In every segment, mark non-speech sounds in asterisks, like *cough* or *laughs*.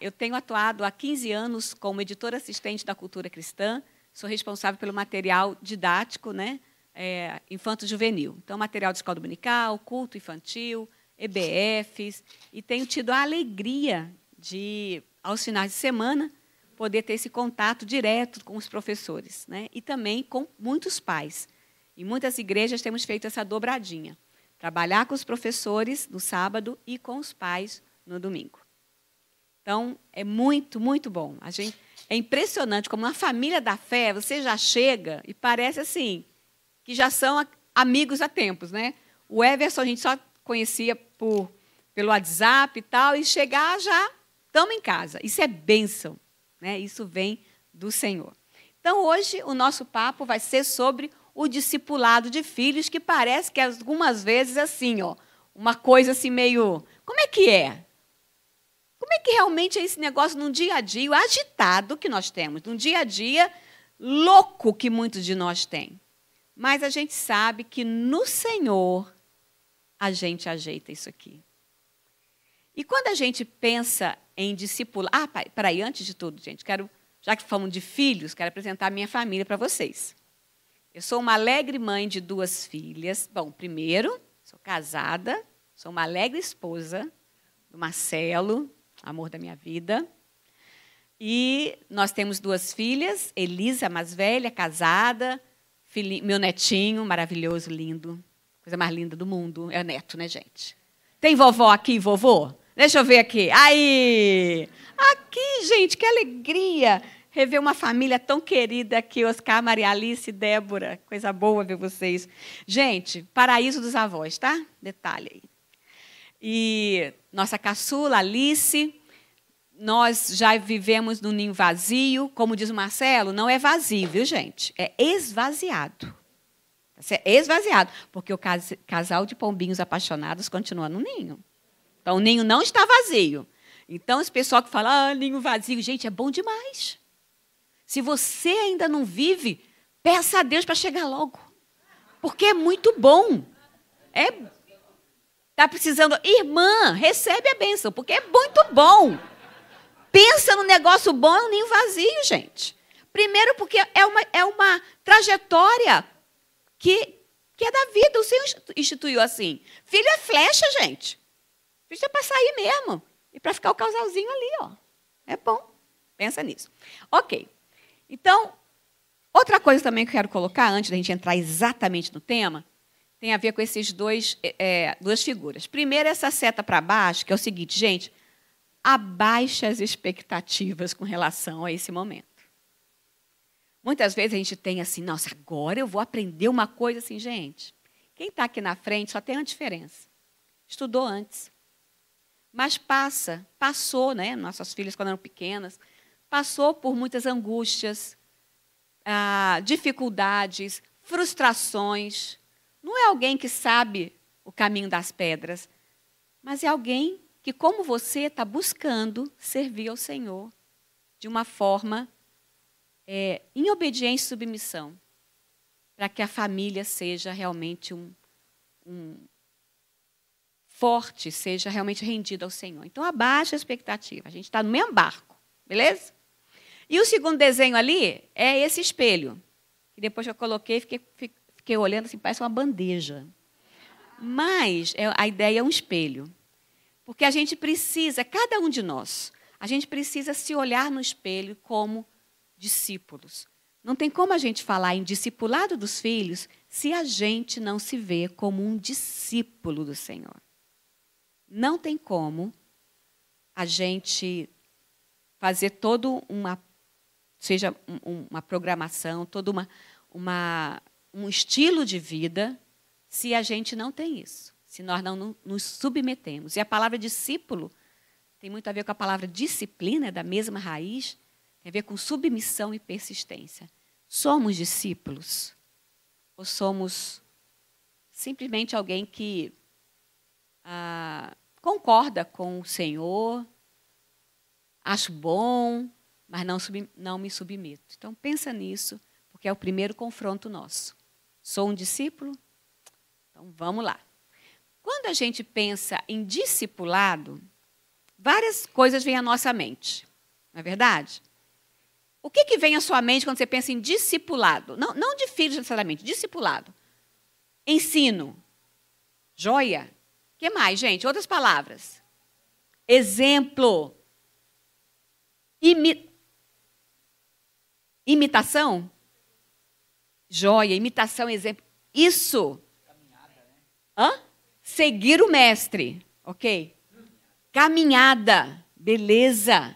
eu tenho atuado há 15 anos como editora assistente da cultura cristã, sou responsável pelo material didático né, é, infanto-juvenil. Então, material de escola dominical, culto infantil, EBFs, e tenho tido a alegria de, aos finais de semana, poder ter esse contato direto com os professores né, e também com muitos pais. Em muitas igrejas temos feito essa dobradinha: trabalhar com os professores no sábado e com os pais no domingo. Então, é muito, muito bom. A gente, é impressionante como na família da fé, você já chega e parece assim, que já são amigos há tempos, né? O Everson a gente só conhecia por, pelo WhatsApp e tal, e chegar já estamos em casa. Isso é bênção, né? Isso vem do Senhor. Então, hoje, o nosso papo vai ser sobre o discipulado de filhos, que parece que é algumas vezes assim, ó, uma coisa assim meio. Como é que é? Como é que realmente é esse negócio num dia a dia, agitado que nós temos, num dia a dia louco que muitos de nós têm? Mas a gente sabe que no Senhor a gente ajeita isso aqui. E quando a gente pensa em discipular. Ah, pai, peraí, antes de tudo, gente, quero, já que falamos de filhos, quero apresentar a minha família para vocês. Eu sou uma alegre mãe de duas filhas. Bom, primeiro, sou casada, sou uma alegre esposa do Marcelo, amor da minha vida. E nós temos duas filhas, Elisa, mais velha, casada, filhinho, meu netinho, maravilhoso, lindo, coisa mais linda do mundo, é neto, né, gente? Tem vovó aqui, vovô? Deixa eu ver aqui. Aí! Aqui, gente, que alegria rever uma família tão querida aqui, Oscar, Maria Alice, Débora. Coisa boa ver vocês. Gente, paraíso dos avós, tá? Detalhe aí e nossa caçula Alice. Nós já vivemos num ninho vazio, como diz o Marcelo, não é vazio, viu, gente? É esvaziado. Tá é esvaziado, porque o casal de pombinhos apaixonados continua no ninho. Então, o ninho não está vazio. Então, esse pessoal que fala, ah, ninho vazio, gente, é bom demais. Se você ainda não vive, peça a Deus para chegar logo. Porque é muito bom. É Está precisando. Irmã, recebe a bênção, porque é muito bom. Pensa no negócio bom, é um ninho vazio, gente. Primeiro, porque é uma, é uma trajetória que, que é da vida. O Senhor instituiu assim. Filho é flecha, gente. Filho é para sair mesmo. E para ficar o casalzinho ali, ó. É bom. Pensa nisso. Ok. Então, outra coisa também que eu quero colocar, antes da gente entrar exatamente no tema, tem a ver com esses dois é, é duas figuras. Primeiro essa seta para baixo, que é o seguinte, gente, abaixa as expectativas com relação a esse momento. Muitas vezes a gente tem assim, nossa, agora eu vou aprender uma coisa assim, gente. Quem está aqui na frente só tem uma diferença. Estudou antes. Mas passa, passou, né? Nossas filhas, quando eram pequenas, passou por muitas angústias, ah, dificuldades, frustrações não é alguém que sabe o caminho das pedras, mas é alguém que, como você, está buscando servir ao Senhor de uma forma é, em obediência e submissão, para que a família seja realmente um, um forte, seja realmente rendida ao Senhor. Então, abaixa a expectativa. A gente está no mesmo barco, beleza? E o segundo desenho ali é esse espelho, que depois eu coloquei e fiquei, fiquei olhando assim, parece uma bandeja. Mas é, a ideia é um espelho. Porque a gente precisa, cada um de nós, a gente precisa se olhar no espelho como discípulos. Não tem como a gente falar em discipulado dos filhos se a gente não se vê como um discípulo do Senhor. Não tem como a gente fazer toda uma, seja uma programação, toda uma, uma um estilo de vida se a gente não tem isso, se nós não nos submetemos. E a palavra discípulo tem muito a ver com a palavra disciplina, é da mesma raiz, tem a ver com submissão e persistência. Somos discípulos ou somos simplesmente alguém que ah, concorda com o Senhor, acho bom, mas não, sub, não me submeto. Então, pensa nisso, porque é o primeiro confronto nosso. Sou um discípulo? Então vamos lá. Quando a gente pensa em discipulado, várias coisas vêm à nossa mente, não é verdade? O que, que vem à sua mente quando você pensa em discipulado? Não, não de filho necessariamente, discipulado. Ensino. Joia. O que mais, gente? Outras palavras. Exemplo. Imi... Imitação? joia, imitação, exemplo. Isso. Caminhada, né? Hã? Seguir o mestre, ok? Caminhada, beleza.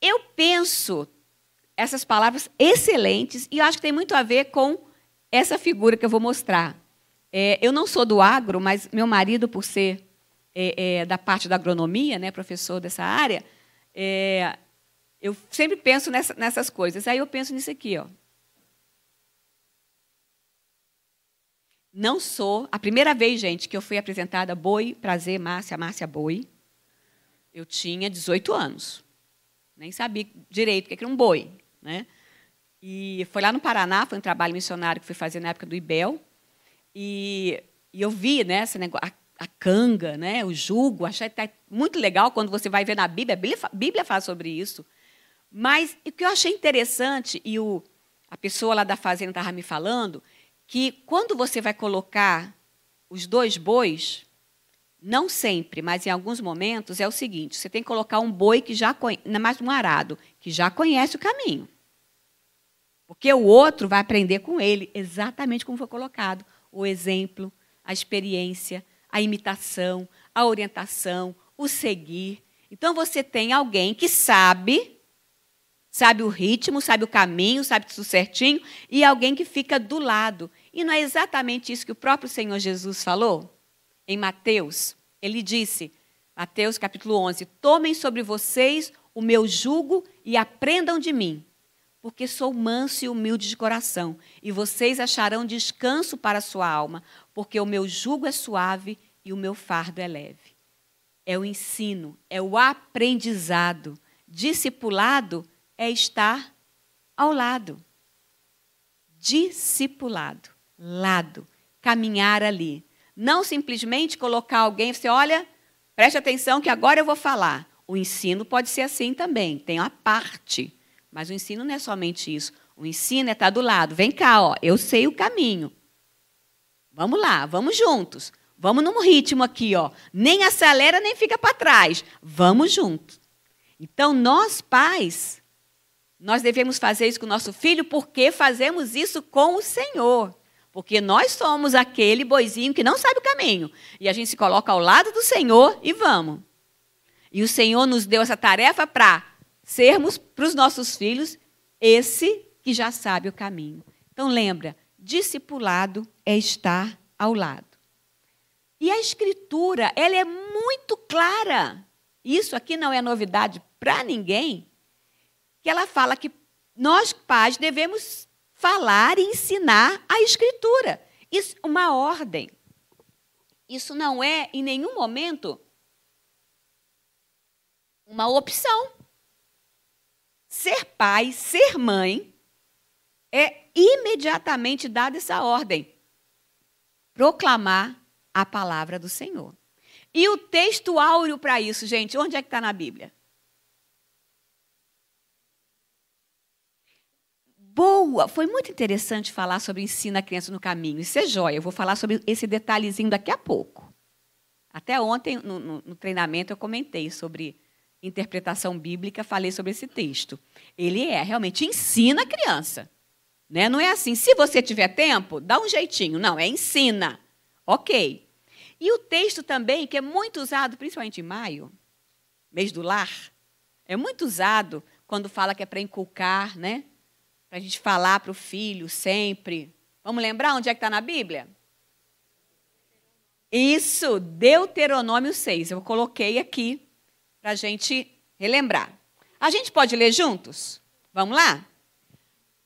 Eu penso essas palavras excelentes e eu acho que tem muito a ver com essa figura que eu vou mostrar. É, eu não sou do agro, mas meu marido, por ser é, é, da parte da agronomia, né, professor dessa área, é, eu sempre penso nessa, nessas coisas. Aí eu penso nisso aqui, ó. Não sou. A primeira vez, gente, que eu fui apresentada Boi, prazer, Márcia, Márcia Boi, eu tinha 18 anos. Nem sabia direito o que era um boi. Né? E foi lá no Paraná, foi um trabalho missionário que fui fazer na época do IBEL. E, e eu vi né, esse negócio, a, a canga, né, o jugo. Achei muito legal quando você vai ver na Bíblia. A Bíblia, Bíblia fala sobre isso. Mas o que eu achei interessante, e o, a pessoa lá da fazenda estava me falando, que quando você vai colocar os dois bois, não sempre, mas em alguns momentos é o seguinte: você tem que colocar um boi que já conhece, mais um arado, que já conhece o caminho. Porque o outro vai aprender com ele exatamente como foi colocado: o exemplo, a experiência, a imitação, a orientação, o seguir. Então você tem alguém que sabe sabe o ritmo, sabe o caminho, sabe tudo certinho, e alguém que fica do lado. E não é exatamente isso que o próprio Senhor Jesus falou? Em Mateus, ele disse, Mateus capítulo 11: Tomem sobre vocês o meu jugo e aprendam de mim, porque sou manso e humilde de coração, e vocês acharão descanso para a sua alma, porque o meu jugo é suave e o meu fardo é leve. É o ensino, é o aprendizado. Discipulado é estar ao lado. Discipulado, lado, caminhar ali. Não simplesmente colocar alguém, você assim, olha, preste atenção que agora eu vou falar. O ensino pode ser assim também, tem a parte. Mas o ensino não é somente isso. O ensino é estar do lado. Vem cá, ó, eu sei o caminho. Vamos lá, vamos juntos. Vamos num ritmo aqui, ó. Nem acelera, nem fica para trás. Vamos juntos. Então, nós pais nós devemos fazer isso com o nosso filho porque fazemos isso com o Senhor. Porque nós somos aquele boizinho que não sabe o caminho. E a gente se coloca ao lado do Senhor e vamos. E o Senhor nos deu essa tarefa para sermos para os nossos filhos esse que já sabe o caminho. Então lembra, discipulado é estar ao lado. E a escritura, ela é muito clara. Isso aqui não é novidade para ninguém que ela fala que nós, pais, devemos falar e ensinar a Escritura. Isso é uma ordem. Isso não é, em nenhum momento, uma opção. Ser pai, ser mãe, é imediatamente dada essa ordem. Proclamar a palavra do Senhor. E o texto áureo para isso, gente, onde é que está na Bíblia? boa. Foi muito interessante falar sobre ensina a criança no caminho. Isso é joia. Eu vou falar sobre esse detalhezinho daqui a pouco. Até ontem, no, no, no treinamento, eu comentei sobre interpretação bíblica, falei sobre esse texto. Ele é, realmente, ensina a criança. Né? Não é assim, se você tiver tempo, dá um jeitinho. Não, é ensina. Ok. E o texto também, que é muito usado, principalmente em maio, mês do lar, é muito usado quando fala que é para inculcar, né? Para a gente falar para o filho sempre. Vamos lembrar onde é que está na Bíblia? Isso, Deuteronômio 6. Eu coloquei aqui para a gente relembrar. A gente pode ler juntos? Vamos lá?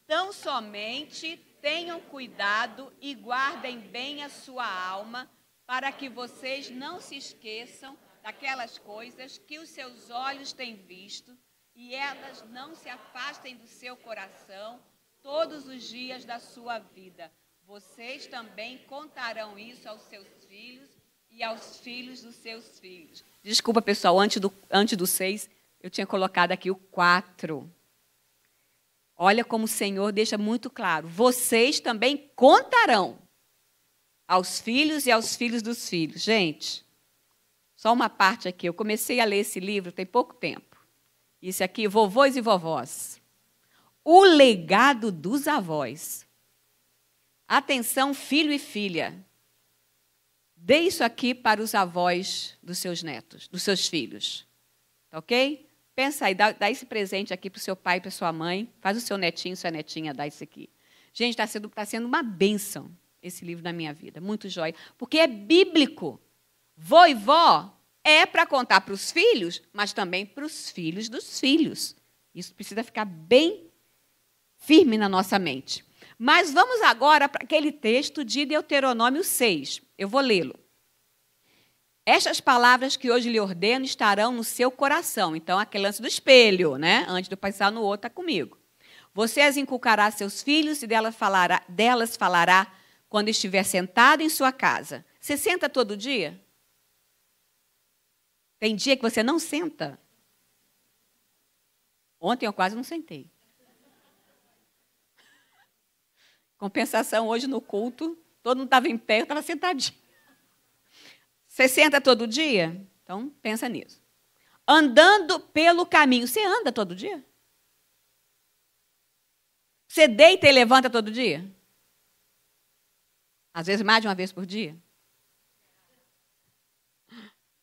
Tão somente tenham cuidado e guardem bem a sua alma, para que vocês não se esqueçam daquelas coisas que os seus olhos têm visto, e elas não se afastem do seu coração todos os dias da sua vida. Vocês também contarão isso aos seus filhos e aos filhos dos seus filhos. Desculpa, pessoal, antes do, antes do 6, eu tinha colocado aqui o 4. Olha como o Senhor deixa muito claro: vocês também contarão aos filhos e aos filhos dos filhos. Gente, só uma parte aqui. Eu comecei a ler esse livro tem pouco tempo. Isso aqui, vovôs e vovós. O legado dos avós. Atenção, filho e filha. Dê isso aqui para os avós dos seus netos, dos seus filhos. Tá ok? Pensa aí, dá, dá esse presente aqui para o seu pai, para sua mãe. Faz o seu netinho, sua netinha, dá isso aqui. Gente, está sendo, tá sendo uma bênção esse livro na minha vida. Muito jóia. Porque é bíblico. Vô e vó é para contar para os filhos, mas também para os filhos dos filhos. Isso precisa ficar bem firme na nossa mente. Mas vamos agora para aquele texto de Deuteronômio 6. Eu vou lê-lo. Estas palavras que hoje lhe ordeno estarão no seu coração. Então, aquele lance do espelho, né? Antes de pensar no outro, está comigo. Você as inculcará a seus filhos e delas falará, delas falará quando estiver sentado em sua casa. Você senta todo dia? Tem dia que você não senta. Ontem eu quase não sentei. Compensação, hoje no culto, todo mundo estava em pé, eu estava sentadinho. Você senta todo dia? Então, pensa nisso. Andando pelo caminho. Você anda todo dia? Você deita e levanta todo dia? Às vezes mais de uma vez por dia?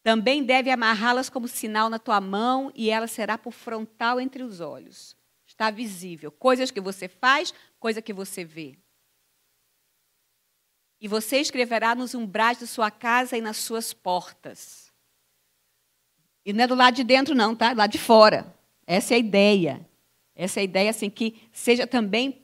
Também deve amarrá-las como sinal na tua mão e ela será por frontal entre os olhos. Está visível. Coisas que você faz, coisa que você vê. E você escreverá nos umbrais da sua casa e nas suas portas. E não é do lado de dentro, não, tá? É lá de fora. Essa é a ideia. Essa é a ideia, assim, que seja também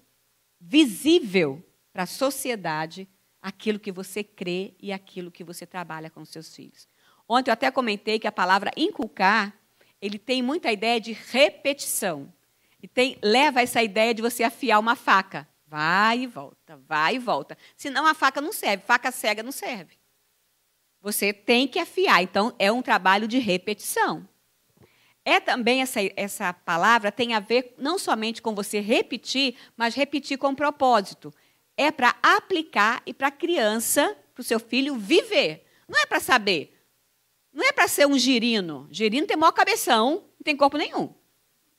visível para a sociedade aquilo que você crê e aquilo que você trabalha com seus filhos. Ontem eu até comentei que a palavra inculcar, ele tem muita ideia de repetição. E tem, leva essa ideia de você afiar uma faca. Vai e volta, vai e volta. Senão a faca não serve, faca cega não serve. Você tem que afiar. Então, é um trabalho de repetição. É também essa, essa palavra tem a ver não somente com você repetir, mas repetir com propósito. É para aplicar e para a criança, para o seu filho viver. Não é para saber. Não é para ser um girino. Girino tem maior cabeção, não tem corpo nenhum.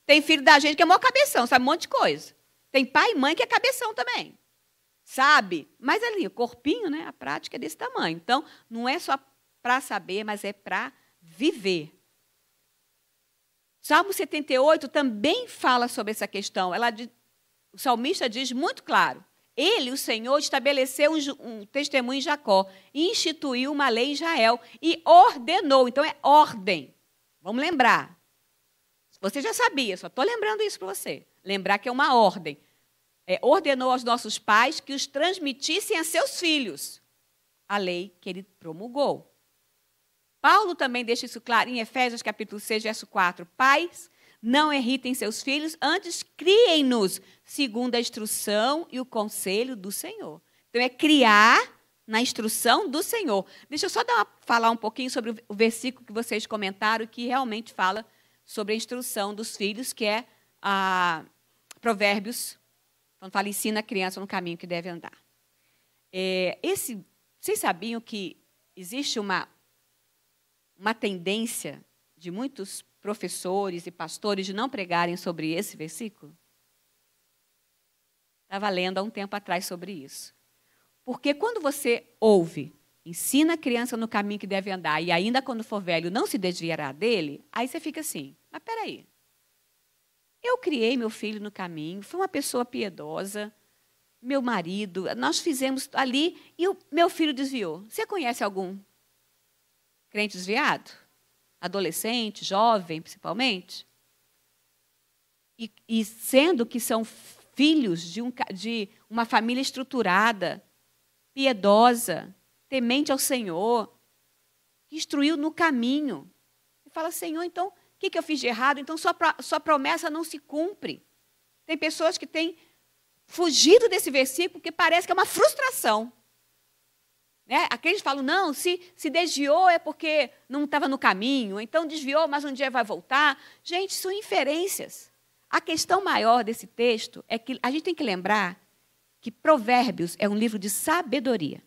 Tem filho da gente que é maior cabeção, sabe um monte de coisa. Tem pai e mãe que é cabeção também. Sabe? Mas ali, o corpinho, né? A prática é desse tamanho. Então, não é só para saber, mas é para viver. Salmo 78 também fala sobre essa questão. Ela, o salmista diz muito claro: ele, o Senhor, estabeleceu um, testemunho em Jacó, instituiu uma lei em Israel e ordenou. Então é ordem. Vamos lembrar. Você já sabia, só estou lembrando isso para você. Lembrar que é uma ordem. É, ordenou aos nossos pais que os transmitissem a seus filhos a lei que ele promulgou. Paulo também deixa isso claro em Efésios capítulo 6, verso 4. Pais, não irritem seus filhos, antes criem-nos, segundo a instrução e o conselho do Senhor. Então, é criar na instrução do Senhor. Deixa eu só uma, falar um pouquinho sobre o versículo que vocês comentaram, que realmente fala sobre a instrução dos filhos, que é a, Provérbios, quando fala ensina a criança no caminho que deve andar. É, esse, vocês sabiam que existe uma, uma tendência de muitos professores e pastores de não pregarem sobre esse versículo? Estava lendo há um tempo atrás sobre isso. Porque quando você ouve, ensina a criança no caminho que deve andar e ainda quando for velho não se desviará dele, aí você fica assim, mas peraí. Eu criei meu filho no caminho, foi uma pessoa piedosa, meu marido, nós fizemos ali e o meu filho desviou. Você conhece algum crente desviado? adolescente, jovem, principalmente, e, e sendo que são filhos de, um, de uma família estruturada, piedosa, temente ao Senhor, que instruiu no caminho. E fala, Senhor, então, o que, que eu fiz de errado? Então, sua, sua promessa não se cumpre. Tem pessoas que têm fugido desse versículo porque parece que é uma frustração. Né? Aqueles falam, não, se, se desviou é porque não estava no caminho, então desviou, mas um dia vai voltar. Gente, são inferências. A questão maior desse texto é que a gente tem que lembrar que Provérbios é um livro de sabedoria.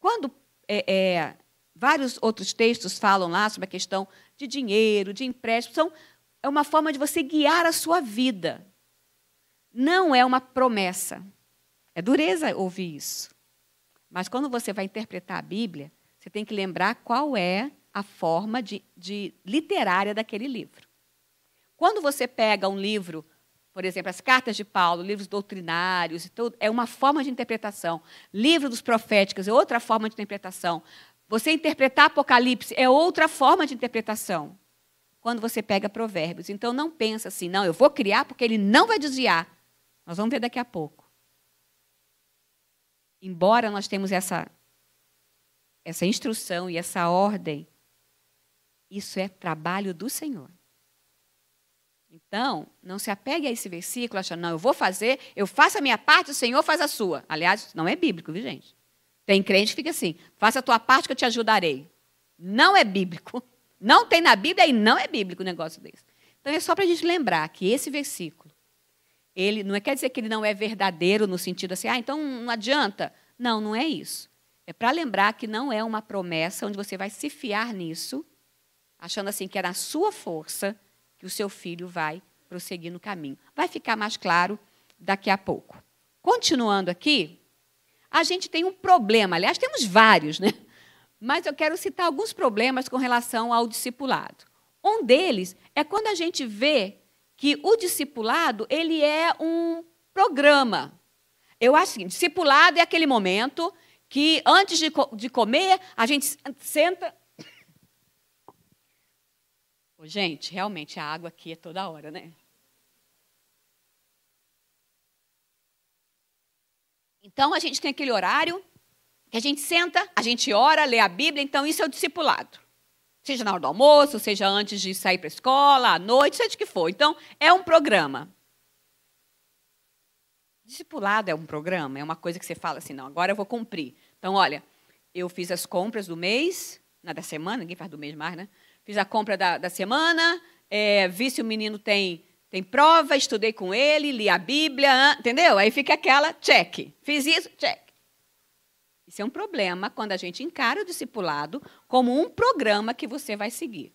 Quando é, é, vários outros textos falam lá sobre a questão de dinheiro, de empréstimo, são, é uma forma de você guiar a sua vida. Não é uma promessa. É dureza ouvir isso. Mas quando você vai interpretar a Bíblia, você tem que lembrar qual é a forma de, de literária daquele livro. Quando você pega um livro, por exemplo, as cartas de Paulo, livros doutrinários e tudo, é uma forma de interpretação. Livro dos proféticos é outra forma de interpretação. Você interpretar Apocalipse é outra forma de interpretação. Quando você pega Provérbios, então não pensa assim, não, eu vou criar porque ele não vai desviar. Nós vamos ver daqui a pouco embora nós temos essa essa instrução e essa ordem, isso é trabalho do Senhor. Então, não se apegue a esse versículo achando, não, eu vou fazer, eu faço a minha parte, o Senhor faz a sua. Aliás, não é bíblico, viu, gente? Tem crente que fica assim, faça a tua parte que eu te ajudarei. Não é bíblico. Não tem na Bíblia e não é bíblico o um negócio desse. Então, é só para a gente lembrar que esse versículo ele não é, quer dizer que ele não é verdadeiro no sentido assim, ah, então não adianta. Não, não é isso. É para lembrar que não é uma promessa onde você vai se fiar nisso, achando assim que é na sua força que o seu filho vai prosseguir no caminho. Vai ficar mais claro daqui a pouco. Continuando aqui, a gente tem um problema, aliás, temos vários, né? Mas eu quero citar alguns problemas com relação ao discipulado. Um deles é quando a gente vê que o discipulado ele é um programa. Eu acho que discipulado é aquele momento que antes de, co de comer a gente senta. Oh, gente, realmente a água aqui é toda hora, né? Então a gente tem aquele horário que a gente senta, a gente ora, lê a Bíblia, então isso é o discipulado seja na hora do almoço, seja antes de sair para a escola, à noite, seja o que for. Então, é um programa. Discipulado é um programa, é uma coisa que você fala assim, não, agora eu vou cumprir. Então, olha, eu fiz as compras do mês, na da semana, ninguém faz do mês mais, né? Fiz a compra da, da semana, é, vi se o menino tem, tem prova, estudei com ele, li a Bíblia, entendeu? Aí fica aquela check. Fiz isso, check. Isso é um problema quando a gente encara o discipulado como um programa que você vai seguir.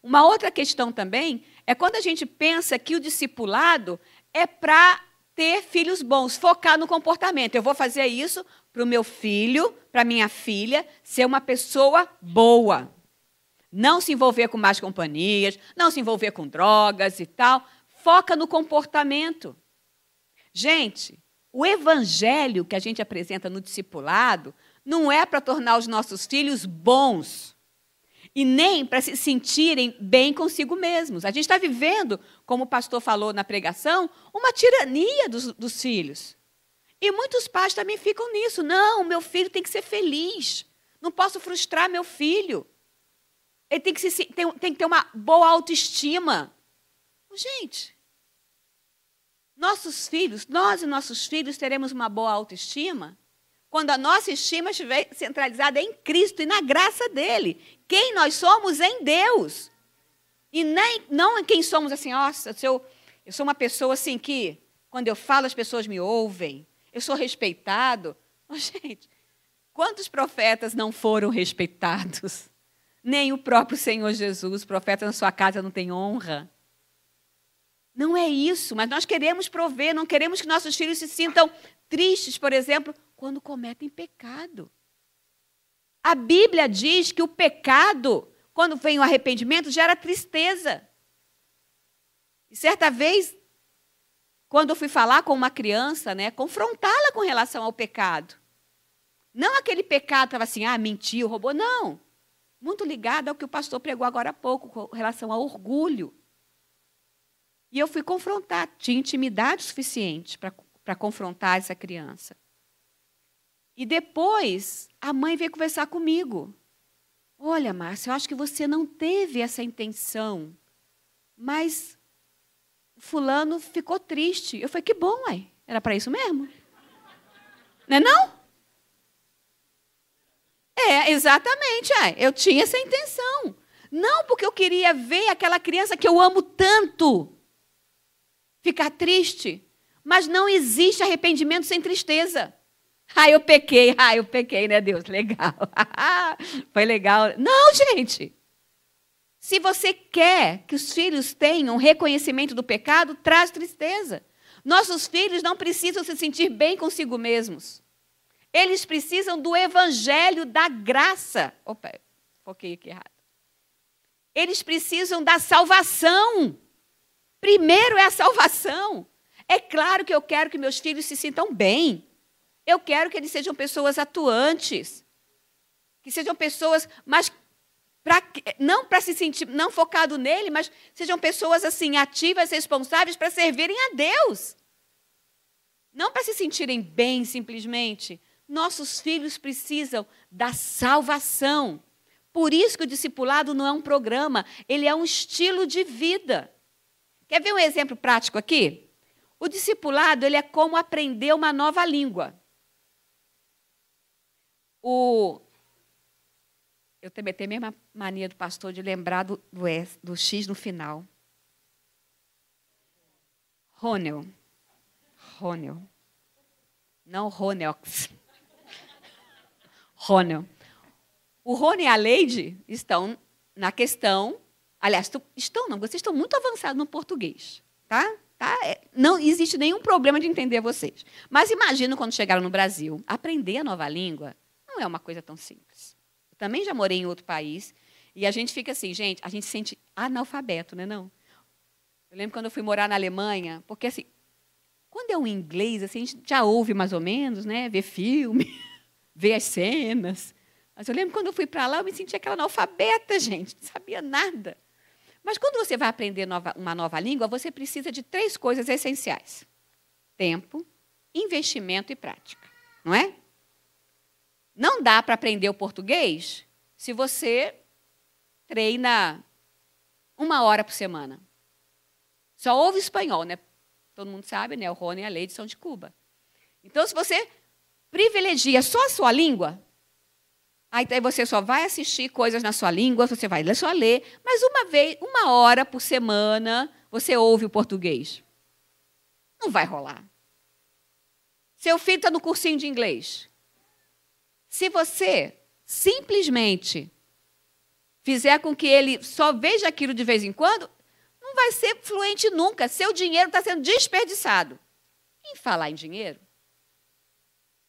Uma outra questão também é quando a gente pensa que o discipulado é para ter filhos bons, focar no comportamento. Eu vou fazer isso para o meu filho, para minha filha, ser uma pessoa boa. Não se envolver com más companhias, não se envolver com drogas e tal. Foca no comportamento. Gente, o evangelho que a gente apresenta no discipulado não é para tornar os nossos filhos bons e nem para se sentirem bem consigo mesmos. A gente está vivendo, como o pastor falou na pregação, uma tirania dos, dos filhos. E muitos pais também ficam nisso. Não, meu filho tem que ser feliz. Não posso frustrar meu filho. Ele tem que, se, tem, tem que ter uma boa autoestima. Gente, nossos filhos, nós e nossos filhos teremos uma boa autoestima quando a nossa estima estiver centralizada em Cristo e na graça dele, quem nós somos em Deus. E nem não em quem somos assim, nossa, eu, eu sou uma pessoa assim que quando eu falo as pessoas me ouvem, eu sou respeitado. *laughs* Oh, gente, quantos profetas não foram respeitados? Nem o próprio Senhor Jesus, profeta na sua casa não tem honra. Não é isso, mas nós queremos prover, não queremos que nossos filhos se sintam tristes, por exemplo, quando cometem pecado. A Bíblia diz que o pecado, quando vem o arrependimento, gera tristeza. E certa vez, quando eu fui falar com uma criança, né, confrontá-la com relação ao pecado. Não aquele pecado, estava assim, ah, mentiu, roubou, não. Muito ligado ao que o pastor pregou agora há pouco, com relação ao orgulho. E eu fui confrontar, tinha intimidade suficiente para confrontar essa criança. E depois a mãe veio conversar comigo. Olha, Márcia, eu acho que você não teve essa intenção, mas fulano ficou triste. Eu falei, que bom, ué. Era para isso mesmo? Não é não? É, exatamente, ai Eu tinha essa intenção. Não porque eu queria ver aquela criança que eu amo tanto ficar triste. Mas não existe arrependimento sem tristeza. Ah, eu pequei, ah, eu pequei, né, Deus? Legal. *laughs* Foi legal. Não, gente. Se você quer que os filhos tenham reconhecimento do pecado, traz tristeza. Nossos filhos não precisam se sentir bem consigo mesmos. Eles precisam do evangelho da graça. Opa, foquei aqui errado. Eles precisam da salvação. Primeiro é a salvação. É claro que eu quero que meus filhos se sintam bem. Eu quero que eles sejam pessoas atuantes. Que sejam pessoas, mas pra, não para se sentir, não focado nele, mas sejam pessoas assim, ativas, responsáveis para servirem a Deus. Não para se sentirem bem simplesmente. Nossos filhos precisam da salvação. Por isso que o discipulado não é um programa, ele é um estilo de vida. Quer ver um exemplo prático aqui? O discipulado ele é como aprender uma nova língua. O eu também tenho a mesma mania do pastor de lembrar do, do, S, do X no final. Rônio, Rônio, Não Ronex. Rônio. O Rônio e a Leide estão na questão Aliás, tu, estão, não, vocês estão muito avançados no português, tá? tá? É, não existe nenhum problema de entender vocês. Mas imagino quando chegaram no Brasil, aprender a nova língua não é uma coisa tão simples. Eu também já morei em outro país e a gente fica assim, gente, a gente se sente analfabeto, né, não? Eu lembro quando eu fui morar na Alemanha, porque assim, quando é um inglês, assim, a gente já ouve mais ou menos, né? Ver filme, *laughs* ver as cenas. Mas eu lembro quando eu fui para lá, eu me senti aquela analfabeta, *laughs* gente, não sabia nada. Mas quando você vai aprender nova, uma nova língua, você precisa de três coisas essenciais: tempo, investimento e prática, não é? Não dá para aprender o português se você treina uma hora por semana. Só ouve espanhol, né? Todo mundo sabe, né? O Rony e a Lady, são de Cuba. Então, se você privilegia só a sua língua, Aí você só vai assistir coisas na sua língua, você vai só ler, mas uma vez, uma hora por semana, você ouve o português. Não vai rolar. Seu filho está no cursinho de inglês. Se você simplesmente fizer com que ele só veja aquilo de vez em quando, não vai ser fluente nunca. Seu dinheiro está sendo desperdiçado. Em falar em dinheiro,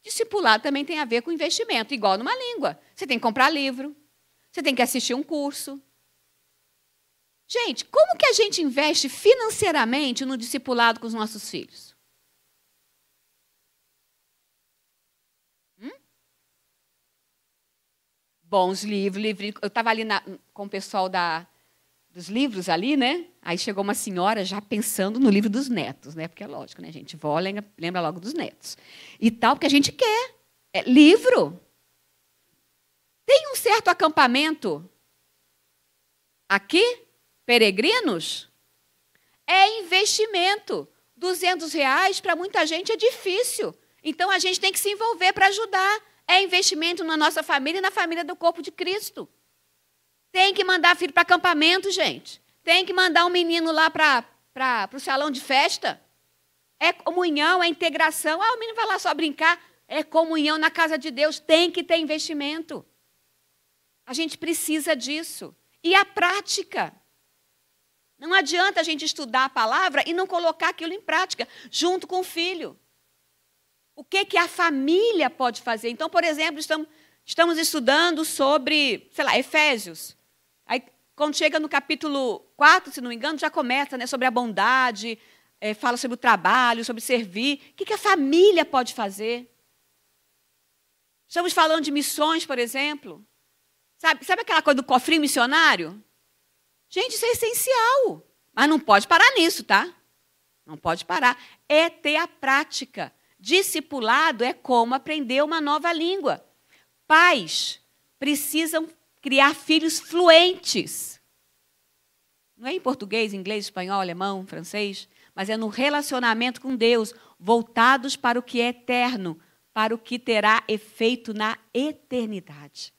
Discipulado também tem a ver com investimento, igual numa língua. Você tem que comprar livro, você tem que assistir um curso. Gente, como que a gente investe financeiramente no discipulado com os nossos filhos? Hum? Bons livros, livrinho. Eu estava ali na, com o pessoal da dos livros ali, né? Aí chegou uma senhora já pensando no livro dos netos, né? Porque é lógico, né, gente? Vó lembra, lembra logo dos netos. E tal, porque a gente quer. É livro. Tem um certo acampamento aqui, peregrinos, é investimento. 200 reais para muita gente é difícil. Então a gente tem que se envolver para ajudar. É investimento na nossa família e na família do corpo de Cristo. Tem que mandar filho para acampamento, gente. Tem que mandar um menino lá para o salão de festa. É comunhão, é integração. Ah, o menino vai lá só brincar. É comunhão na casa de Deus. Tem que ter investimento. A gente precisa disso. E a prática. Não adianta a gente estudar a palavra e não colocar aquilo em prática, junto com o filho. O que, que a família pode fazer? Então, por exemplo, estamos, estamos estudando sobre, sei lá, Efésios. Quando chega no capítulo 4, se não me engano, já começa né, sobre a bondade, é, fala sobre o trabalho, sobre servir. O que, que a família pode fazer? Estamos falando de missões, por exemplo. Sabe, sabe aquela coisa do cofrinho missionário? Gente, isso é essencial. Mas não pode parar nisso, tá? Não pode parar. É ter a prática. Discipulado é como aprender uma nova língua. Pais precisam criar filhos fluentes. Não é em português, inglês, espanhol, alemão, francês, mas é no relacionamento com Deus, voltados para o que é eterno, para o que terá efeito na eternidade.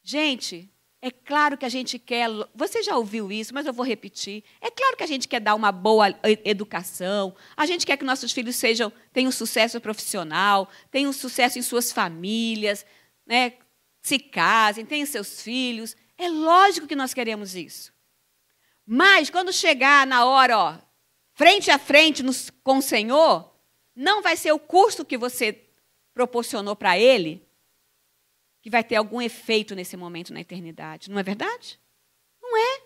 Gente, é claro que a gente quer. Você já ouviu isso, mas eu vou repetir. É claro que a gente quer dar uma boa educação, a gente quer que nossos filhos sejam, tenham sucesso profissional, tenham sucesso em suas famílias, né? se casem, tenham seus filhos. É lógico que nós queremos isso. Mas quando chegar na hora, ó, frente a frente nos, com o Senhor, não vai ser o custo que você proporcionou para Ele que vai ter algum efeito nesse momento na eternidade. Não é verdade? Não é.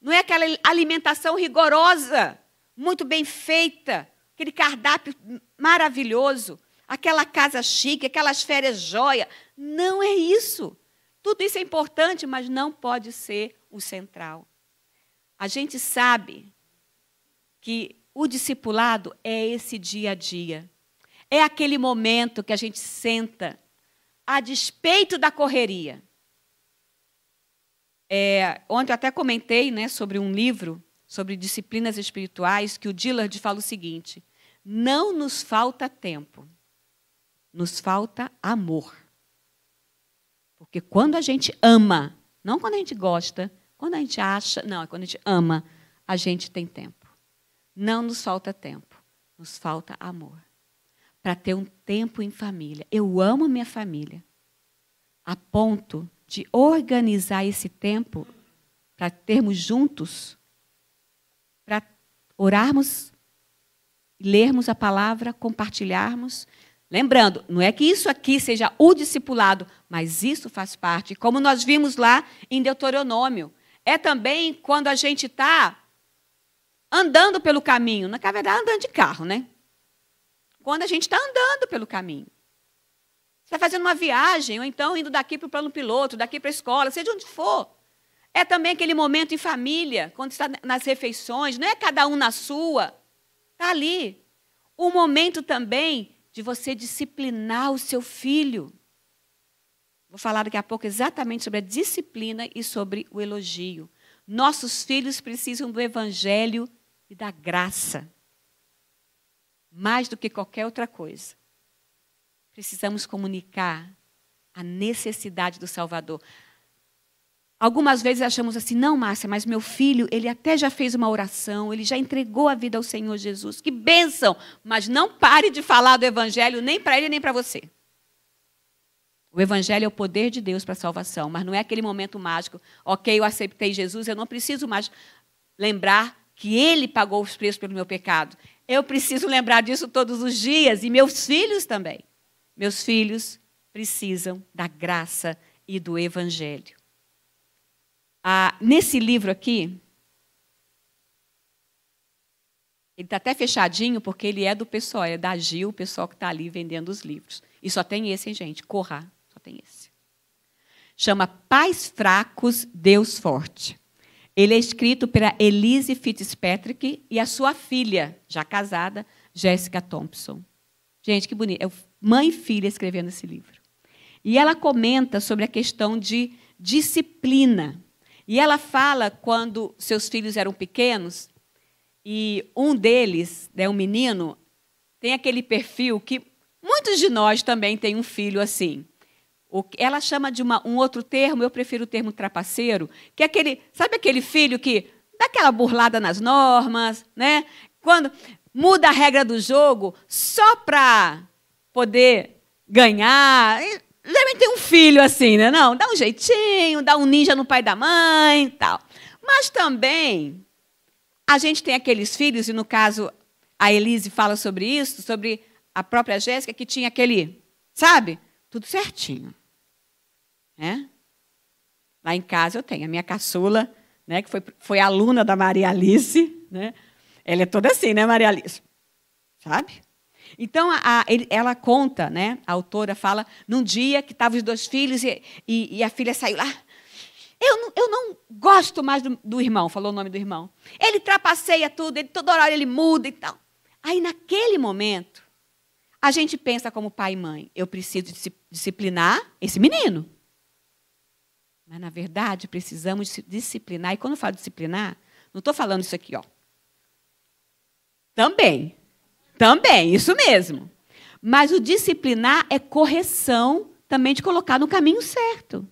Não é aquela alimentação rigorosa, muito bem feita, aquele cardápio maravilhoso, aquela casa chique, aquelas férias joia. Não é isso. Tudo isso é importante, mas não pode ser o central. A gente sabe que o discipulado é esse dia a dia. É aquele momento que a gente senta a despeito da correria. É, ontem eu até comentei né, sobre um livro sobre disciplinas espirituais que o Dillard fala o seguinte: não nos falta tempo, nos falta amor. Porque quando a gente ama, não quando a gente gosta, quando a gente acha, não, é quando a gente ama, a gente tem tempo. Não nos falta tempo, nos falta amor. Para ter um tempo em família. Eu amo minha família. A ponto de organizar esse tempo para termos juntos, para orarmos, lermos a palavra, compartilharmos, Lembrando, não é que isso aqui seja o discipulado, mas isso faz parte, como nós vimos lá em Deuteronômio. É também quando a gente está andando pelo caminho, na verdade, andando de carro, né? Quando a gente está andando pelo caminho. Você está fazendo uma viagem, ou então indo daqui para o plano piloto, daqui para a escola, seja onde for. É também aquele momento em família, quando está nas refeições, não é cada um na sua. Está ali. O momento também de você disciplinar o seu filho. Vou falar daqui a pouco exatamente sobre a disciplina e sobre o elogio. Nossos filhos precisam do evangelho e da graça. Mais do que qualquer outra coisa. Precisamos comunicar a necessidade do Salvador. Algumas vezes achamos assim, não, Márcia, mas meu filho, ele até já fez uma oração, ele já entregou a vida ao Senhor Jesus. Que bênção! Mas não pare de falar do Evangelho nem para ele nem para você. O Evangelho é o poder de Deus para a salvação, mas não é aquele momento mágico, ok, eu aceitei Jesus, eu não preciso mais lembrar que ele pagou os preços pelo meu pecado. Eu preciso lembrar disso todos os dias e meus filhos também. Meus filhos precisam da graça e do Evangelho. Ah, nesse livro aqui, ele está até fechadinho, porque ele é do pessoal, é da Gil, o pessoal que está ali vendendo os livros. E só tem esse, hein, gente? Corra, só tem esse. Chama Pais Fracos, Deus Forte. Ele é escrito pela Elise Fitzpatrick e a sua filha, já casada, Jessica Thompson. Gente, que bonito. É mãe e filha escrevendo esse livro. E ela comenta sobre a questão de disciplina. E ela fala quando seus filhos eram pequenos e um deles, né, um menino, tem aquele perfil que muitos de nós também tem um filho assim. Ela chama de uma, um outro termo, eu prefiro o termo trapaceiro, que é aquele, sabe aquele filho que dá aquela burlada nas normas, né? Quando muda a regra do jogo só para poder ganhar. Devem tem um filho assim, né? Não, dá um jeitinho, dá um ninja no pai da mãe e tal. Mas também a gente tem aqueles filhos, e no caso a Elise fala sobre isso, sobre a própria Jéssica, que tinha aquele, sabe? Tudo certinho. Né? Lá em casa eu tenho a minha caçula, né, que foi, foi aluna da Maria Alice. Né? Ela é toda assim, né, Maria Alice? Sabe? Então, a, a, ela conta, né? a autora fala, num dia que estavam os dois filhos e, e, e a filha saiu lá. Eu não, eu não gosto mais do, do, irmão, falou o nome do irmão. Ele trapaceia tudo, ele, toda hora ele muda e tal. Aí, naquele momento, a gente pensa como pai e mãe: eu preciso disciplinar esse menino. Mas, na verdade, precisamos disciplinar. E quando eu falo disciplinar, não estou falando isso aqui, ó. Também. Também, isso mesmo. Mas o disciplinar é correção também de colocar no caminho certo.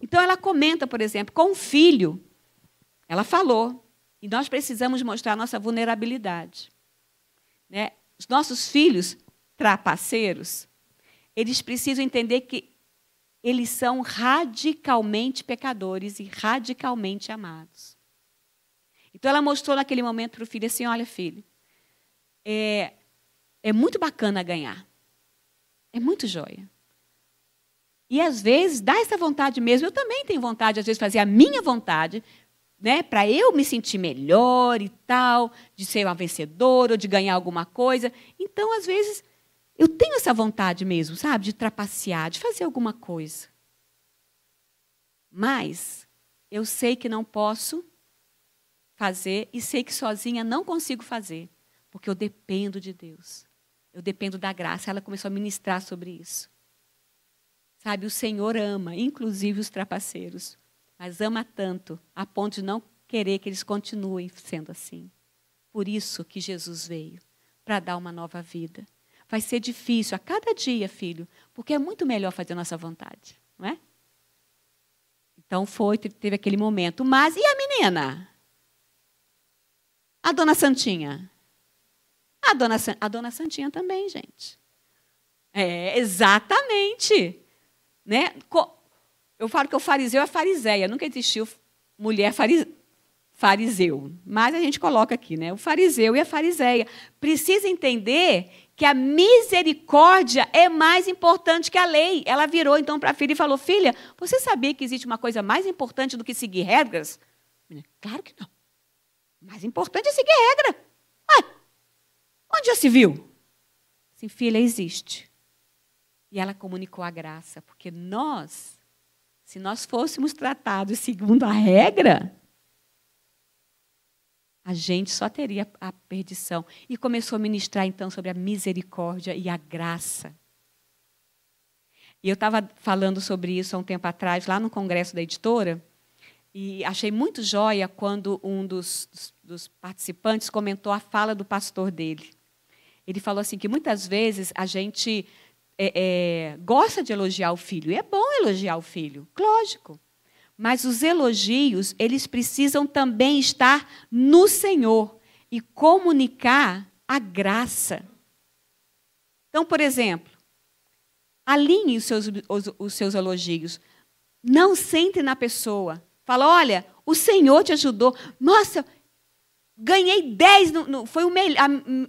Então ela comenta, por exemplo, com o filho, ela falou, e nós precisamos mostrar nossa vulnerabilidade. Né? Os nossos filhos trapaceiros, eles precisam entender que eles são radicalmente pecadores e radicalmente amados. Então ela mostrou naquele momento para o filho assim: olha, filho, é, é muito bacana ganhar. É muito joia. E às vezes dá essa vontade mesmo. Eu também tenho vontade, às vezes, de fazer a minha vontade, né, para eu me sentir melhor e tal, de ser uma vencedora ou de ganhar alguma coisa. Então, às vezes, eu tenho essa vontade mesmo, sabe, de trapacear, de fazer alguma coisa. Mas eu sei que não posso fazer e sei que sozinha não consigo fazer porque eu dependo de Deus. Eu dependo da graça. Ela começou a ministrar sobre isso. Sabe, o Senhor ama, inclusive os trapaceiros, mas ama tanto a ponto de não querer que eles continuem sendo assim. Por isso que Jesus veio para dar uma nova vida. Vai ser difícil a cada dia, filho, porque é muito melhor fazer a nossa vontade, não é? Então foi, teve aquele momento. Mas e a menina? A dona Santinha? A dona, a dona Santinha também, gente. É, exatamente. Né? Eu falo que o fariseu é fariseia. Nunca existiu mulher fariseu Mas a gente coloca aqui, né? O fariseu e a fariseia. Precisa entender que a misericórdia é mais importante que a lei. Ela virou então para a filha e falou: Filha, você sabia que existe uma coisa mais importante do que seguir regras? Claro que não. Mais importante é seguir regra. Ué, Onde já se viu? Sim, filha, existe. E ela comunicou a graça, porque nós, se nós fôssemos tratados segundo a regra, a gente só teria a perdição. E começou a ministrar então sobre a misericórdia e a graça. E eu estava falando sobre isso há um tempo atrás, lá no congresso da editora, e achei muito joia quando um dos, dos participantes comentou a fala do pastor dele. Ele falou assim que muitas vezes a gente é, é, gosta de elogiar o filho. E é bom elogiar o filho, lógico. Mas os elogios, eles precisam também estar no Senhor e comunicar a graça. Então, por exemplo, alinhe os seus, os, os seus elogios. Não sente na pessoa. Fala, olha, o Senhor te ajudou. Nossa, Ganhei 10, no, no, foi o me, a,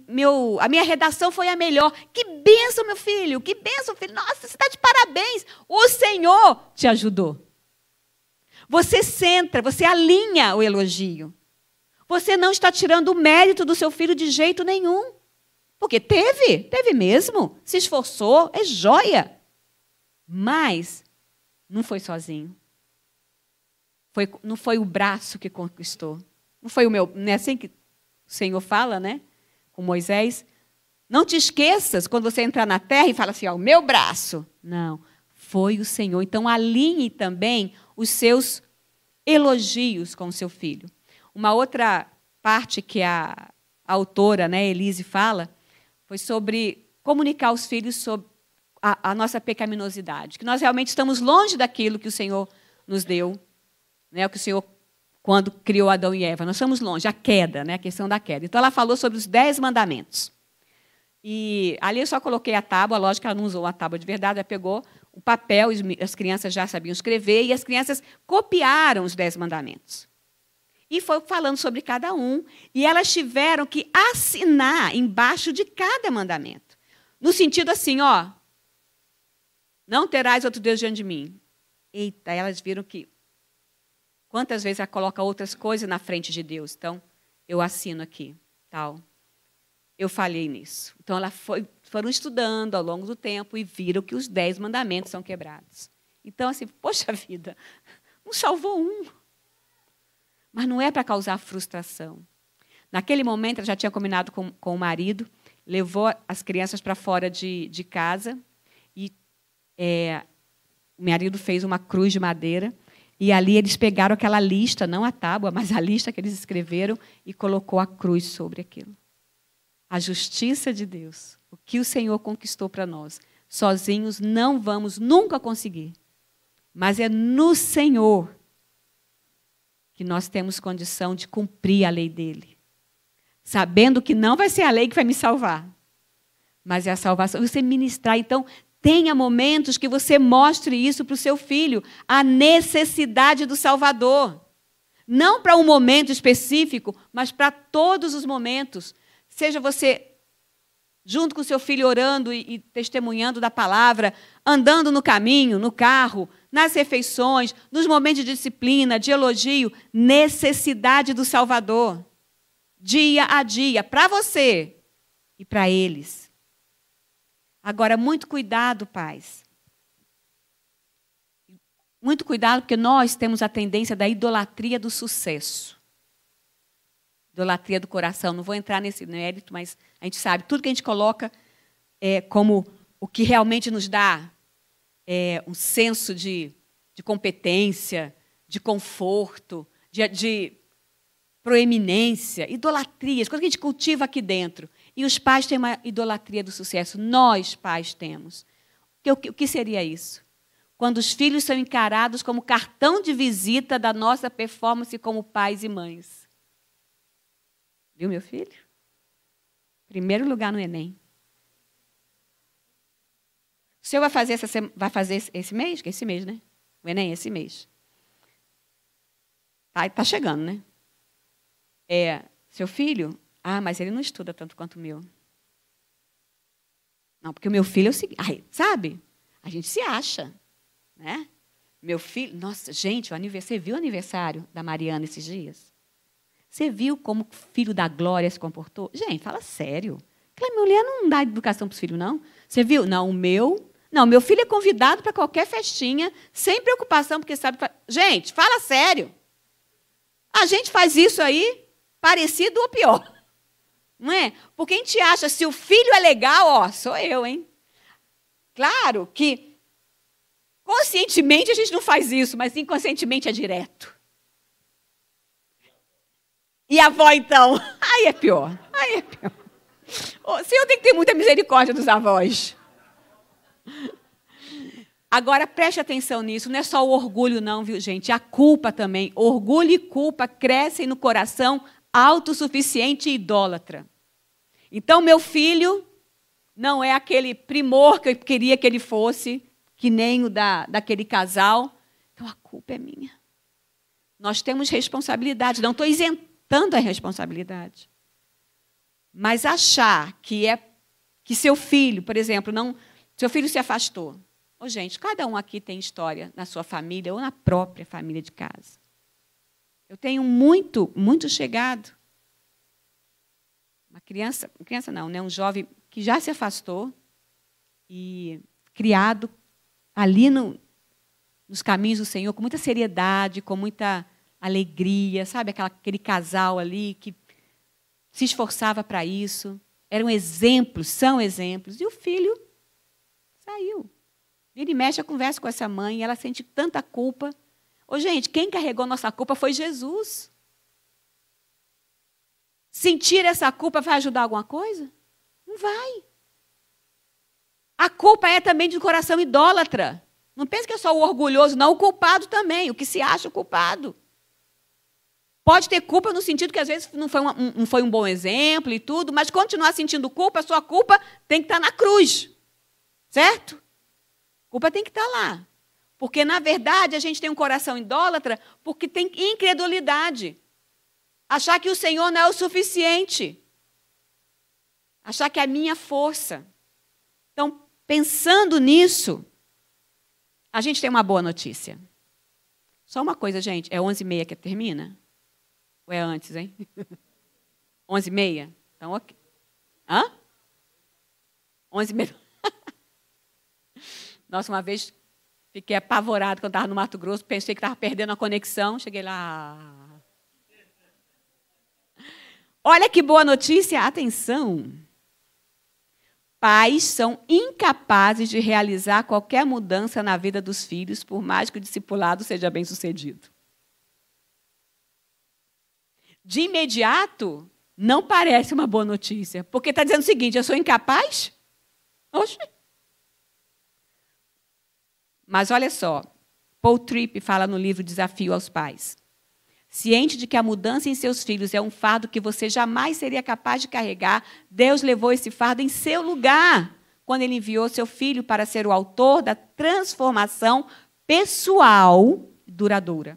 meu, a minha redação foi a melhor. Que benção, meu filho, que benção, filho. Nossa, você está de parabéns. O Senhor te ajudou. Você centra, você alinha o elogio. Você não está tirando o mérito do seu filho de jeito nenhum. Porque teve, teve mesmo, se esforçou, é joia. Mas não foi sozinho. Foi, não foi o braço que conquistou. Não foi o meu, não é assim que o Senhor fala, né? Com Moisés. Não te esqueças quando você entrar na terra e fala assim, ó, o meu braço. Não, foi o Senhor. Então alinhe também os seus elogios com o seu filho. Uma outra parte que a, a autora, né, Elise, fala foi sobre comunicar aos filhos sobre a, a, nossa pecaminosidade, que nós realmente estamos longe daquilo que o Senhor nos deu, né, o que o Senhor quando criou Adão e Eva. Nós estamos longe, a queda, né? a questão da queda. Então, ela falou sobre os dez mandamentos. E ali eu só coloquei a tábua, lógico que ela não usou a tábua de verdade, ela pegou o papel, as crianças já sabiam escrever, e as crianças copiaram os dez mandamentos. E foi falando sobre cada um. E elas tiveram que assinar embaixo de cada mandamento. No sentido assim, ó. Não terás outro Deus diante de mim. Eita, elas viram que Quantas vezes ela coloca outras coisas na frente de Deus? Então, eu assino aqui, tal. Eu falhei nisso. Então, ela foi, foram estudando ao longo do tempo e viram que os dez mandamentos são quebrados. Então, assim, poxa vida, não salvou um. Mas não é para causar frustração. Naquele momento, ela já tinha combinado com, com o marido, levou as crianças para fora de, de casa e é, o marido fez uma cruz de madeira e ali eles pegaram aquela lista, não a tábua, mas a lista que eles escreveram e colocou a cruz sobre aquilo. A justiça de Deus, o que o Senhor conquistou para nós, sozinhos não vamos nunca conseguir. Mas é no Senhor que nós temos condição de cumprir a lei dele. Sabendo que não vai ser a lei que vai me salvar, mas é a salvação. Você ministrar, então, Tenha momentos que você mostre isso para o seu filho, a necessidade do Salvador. Não para um momento específico, mas para todos os momentos. Seja você junto com seu filho orando e, e testemunhando da palavra, andando no caminho, no carro, nas refeições, nos momentos de disciplina, de elogio, necessidade do Salvador. Dia a dia, para você e para eles. Agora, muito cuidado, pais. Muito cuidado, porque nós temos a tendência da idolatria do sucesso. Idolatria do coração. Não vou entrar nesse mérito, mas a gente sabe. Tudo que a gente coloca é, como o que realmente nos dá é, um senso de, de competência, de conforto, de, de proeminência, idolatria, as coisas que a gente cultiva aqui dentro. E os pais têm uma idolatria do sucesso. Nós, pais, temos. O que, o que seria isso? Quando os filhos são encarados como cartão de visita da nossa performance como pais e mães. Viu, meu filho? Primeiro lugar no Enem. O senhor vai fazer, essa vai fazer esse mês? É esse mês, né? O Enem, é esse mês. Está tá chegando, né? É, seu filho ah, mas ele não estuda tanto quanto o meu. Não, porque o meu filho é o seguinte. Ai, sabe? A gente se acha, né? Meu filho, nossa, gente, o aniversário, você viu o aniversário da Mariana esses dias? Você viu como o filho da Glória se comportou? Gente, fala sério. Aquela mulher não dá educação para os filhos, não. Você viu? Não, o meu. Não, meu filho é convidado para qualquer festinha, sem preocupação, porque sabe. Gente, fala sério. A gente faz isso aí parecido ou pior. Não é? Porque a gente acha, se o filho é legal, ó, sou eu, hein? Claro que conscientemente a gente não faz isso, mas inconscientemente é direto. E a avó, então? *laughs* Aí é pior. Aí é pior. O Senhor tem que ter muita misericórdia dos avós. Agora preste atenção nisso, não é só o orgulho, não, viu, gente? A culpa também. Orgulho e culpa crescem no coração autossuficiente e idólatra. Então, meu filho não é aquele primor que eu queria que ele fosse, que nem o da, daquele casal. Então, a culpa é minha. Nós temos responsabilidade. Não estou isentando a responsabilidade. Mas achar que é que seu filho, por exemplo, não, seu filho se afastou. Oh, gente, cada um aqui tem história na sua família ou na própria família de casa. Eu tenho muito, muito chegado. Uma criança, criança não, né? um jovem que já se afastou e criado ali no, nos caminhos do Senhor, com muita seriedade, com muita alegria, sabe? Aquela, aquele casal ali que se esforçava para isso. Eram exemplos, são exemplos. E o filho saiu. Vira e mexe, a conversa com essa mãe, e ela sente tanta culpa Ô, gente, quem carregou nossa culpa foi Jesus. Sentir essa culpa vai ajudar alguma coisa? Não vai. A culpa é também de um coração idólatra. Não pense que é só o orgulhoso, não, o culpado também, o que se acha o culpado. Pode ter culpa no sentido que às vezes não foi, uma, um, não foi um bom exemplo e tudo, mas continuar sentindo culpa, a sua culpa tem que estar tá na cruz. Certo? A culpa tem que estar tá lá. Porque, na verdade, a gente tem um coração idólatra porque tem incredulidade. Achar que o Senhor não é o suficiente. Achar que é a minha força. Então, pensando nisso, a gente tem uma boa notícia. Só uma coisa, gente. É 11h30 que termina? Ou é antes, hein? 11h30? *laughs* Então, ok. Hã? 11h30. *laughs* Nossa, uma vez Fiquei apavorado quando estava no Mato Grosso, pensei que estava perdendo a conexão. Cheguei lá. Olha que boa notícia, atenção! Pais são incapazes de realizar qualquer mudança na vida dos filhos, por mais que o discipulado seja bem sucedido. De imediato, não parece uma boa notícia, porque está dizendo o seguinte: eu sou incapaz? Oxe, mas olha só, Paul Tripp fala no livro Desafio aos Pais. Ciente de que a mudança em seus filhos é um fardo que você jamais seria capaz de carregar, Deus levou esse fardo em seu lugar quando ele enviou seu filho para ser o autor da transformação pessoal duradoura.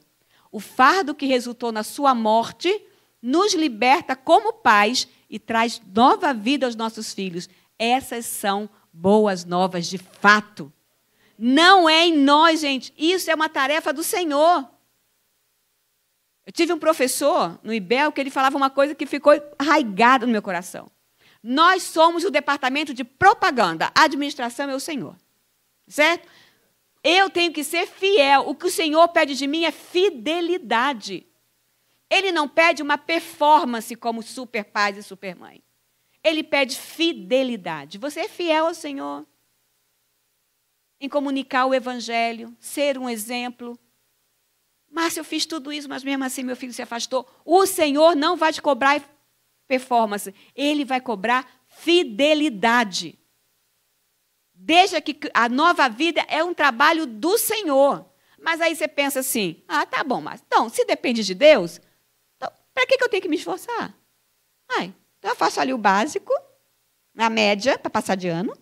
O fardo que resultou na sua morte nos liberta como pais e traz nova vida aos nossos filhos. Essas são boas novas de fato. Não é em nós, gente. Isso é uma tarefa do Senhor. Eu tive um professor no IBEL que ele falava uma coisa que ficou arraigada no meu coração. Nós somos o departamento de propaganda, a administração é o Senhor. Certo? Eu tenho que ser fiel. O que o Senhor pede de mim é fidelidade. Ele não pede uma performance como super e super mãe. Ele pede fidelidade. Você é fiel ao Senhor? em comunicar o evangelho, ser um exemplo. Márcia, eu fiz tudo isso, mas mesmo assim meu filho se afastou. O Senhor não vai te cobrar performance, ele vai cobrar fidelidade. Deixa que a nova vida é um trabalho do Senhor. Mas aí você pensa assim: ah, tá bom, mas então, se depende de Deus, então, para que, que eu tenho que me esforçar? Ai, então eu faço ali o básico, na média, para passar de ano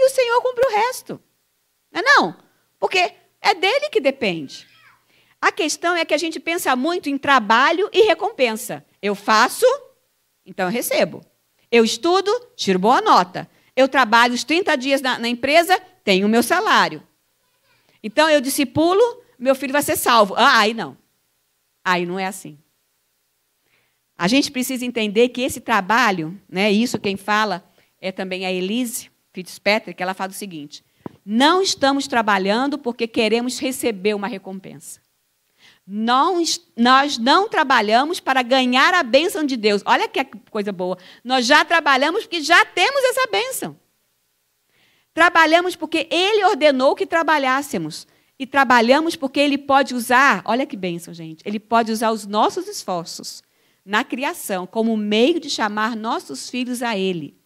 e o Senhor cumpre o resto. Não é não? Porque é dele que depende. A questão é que a gente pensa muito em trabalho e recompensa. Eu faço, então eu recebo. Eu estudo, tiro boa nota. Eu trabalho os 30 dias na, na empresa, tenho o meu salário. Então eu discipulo, meu filho vai ser salvo. Ah, aí não. Aí não é assim. A gente precisa entender que esse trabalho, né, isso quem fala é também a Elise, Fitzpatrick, ela fala o seguinte: não estamos trabalhando porque queremos receber uma recompensa. Nós, nós não trabalhamos para ganhar a bênção de Deus. Olha que coisa boa. Nós já trabalhamos porque já temos essa bênção. Trabalhamos porque Ele ordenou que trabalhássemos. E trabalhamos porque Ele pode usar, olha que bênção, gente, Ele pode usar os nossos esforços na criação como meio de chamar nossos filhos a Ele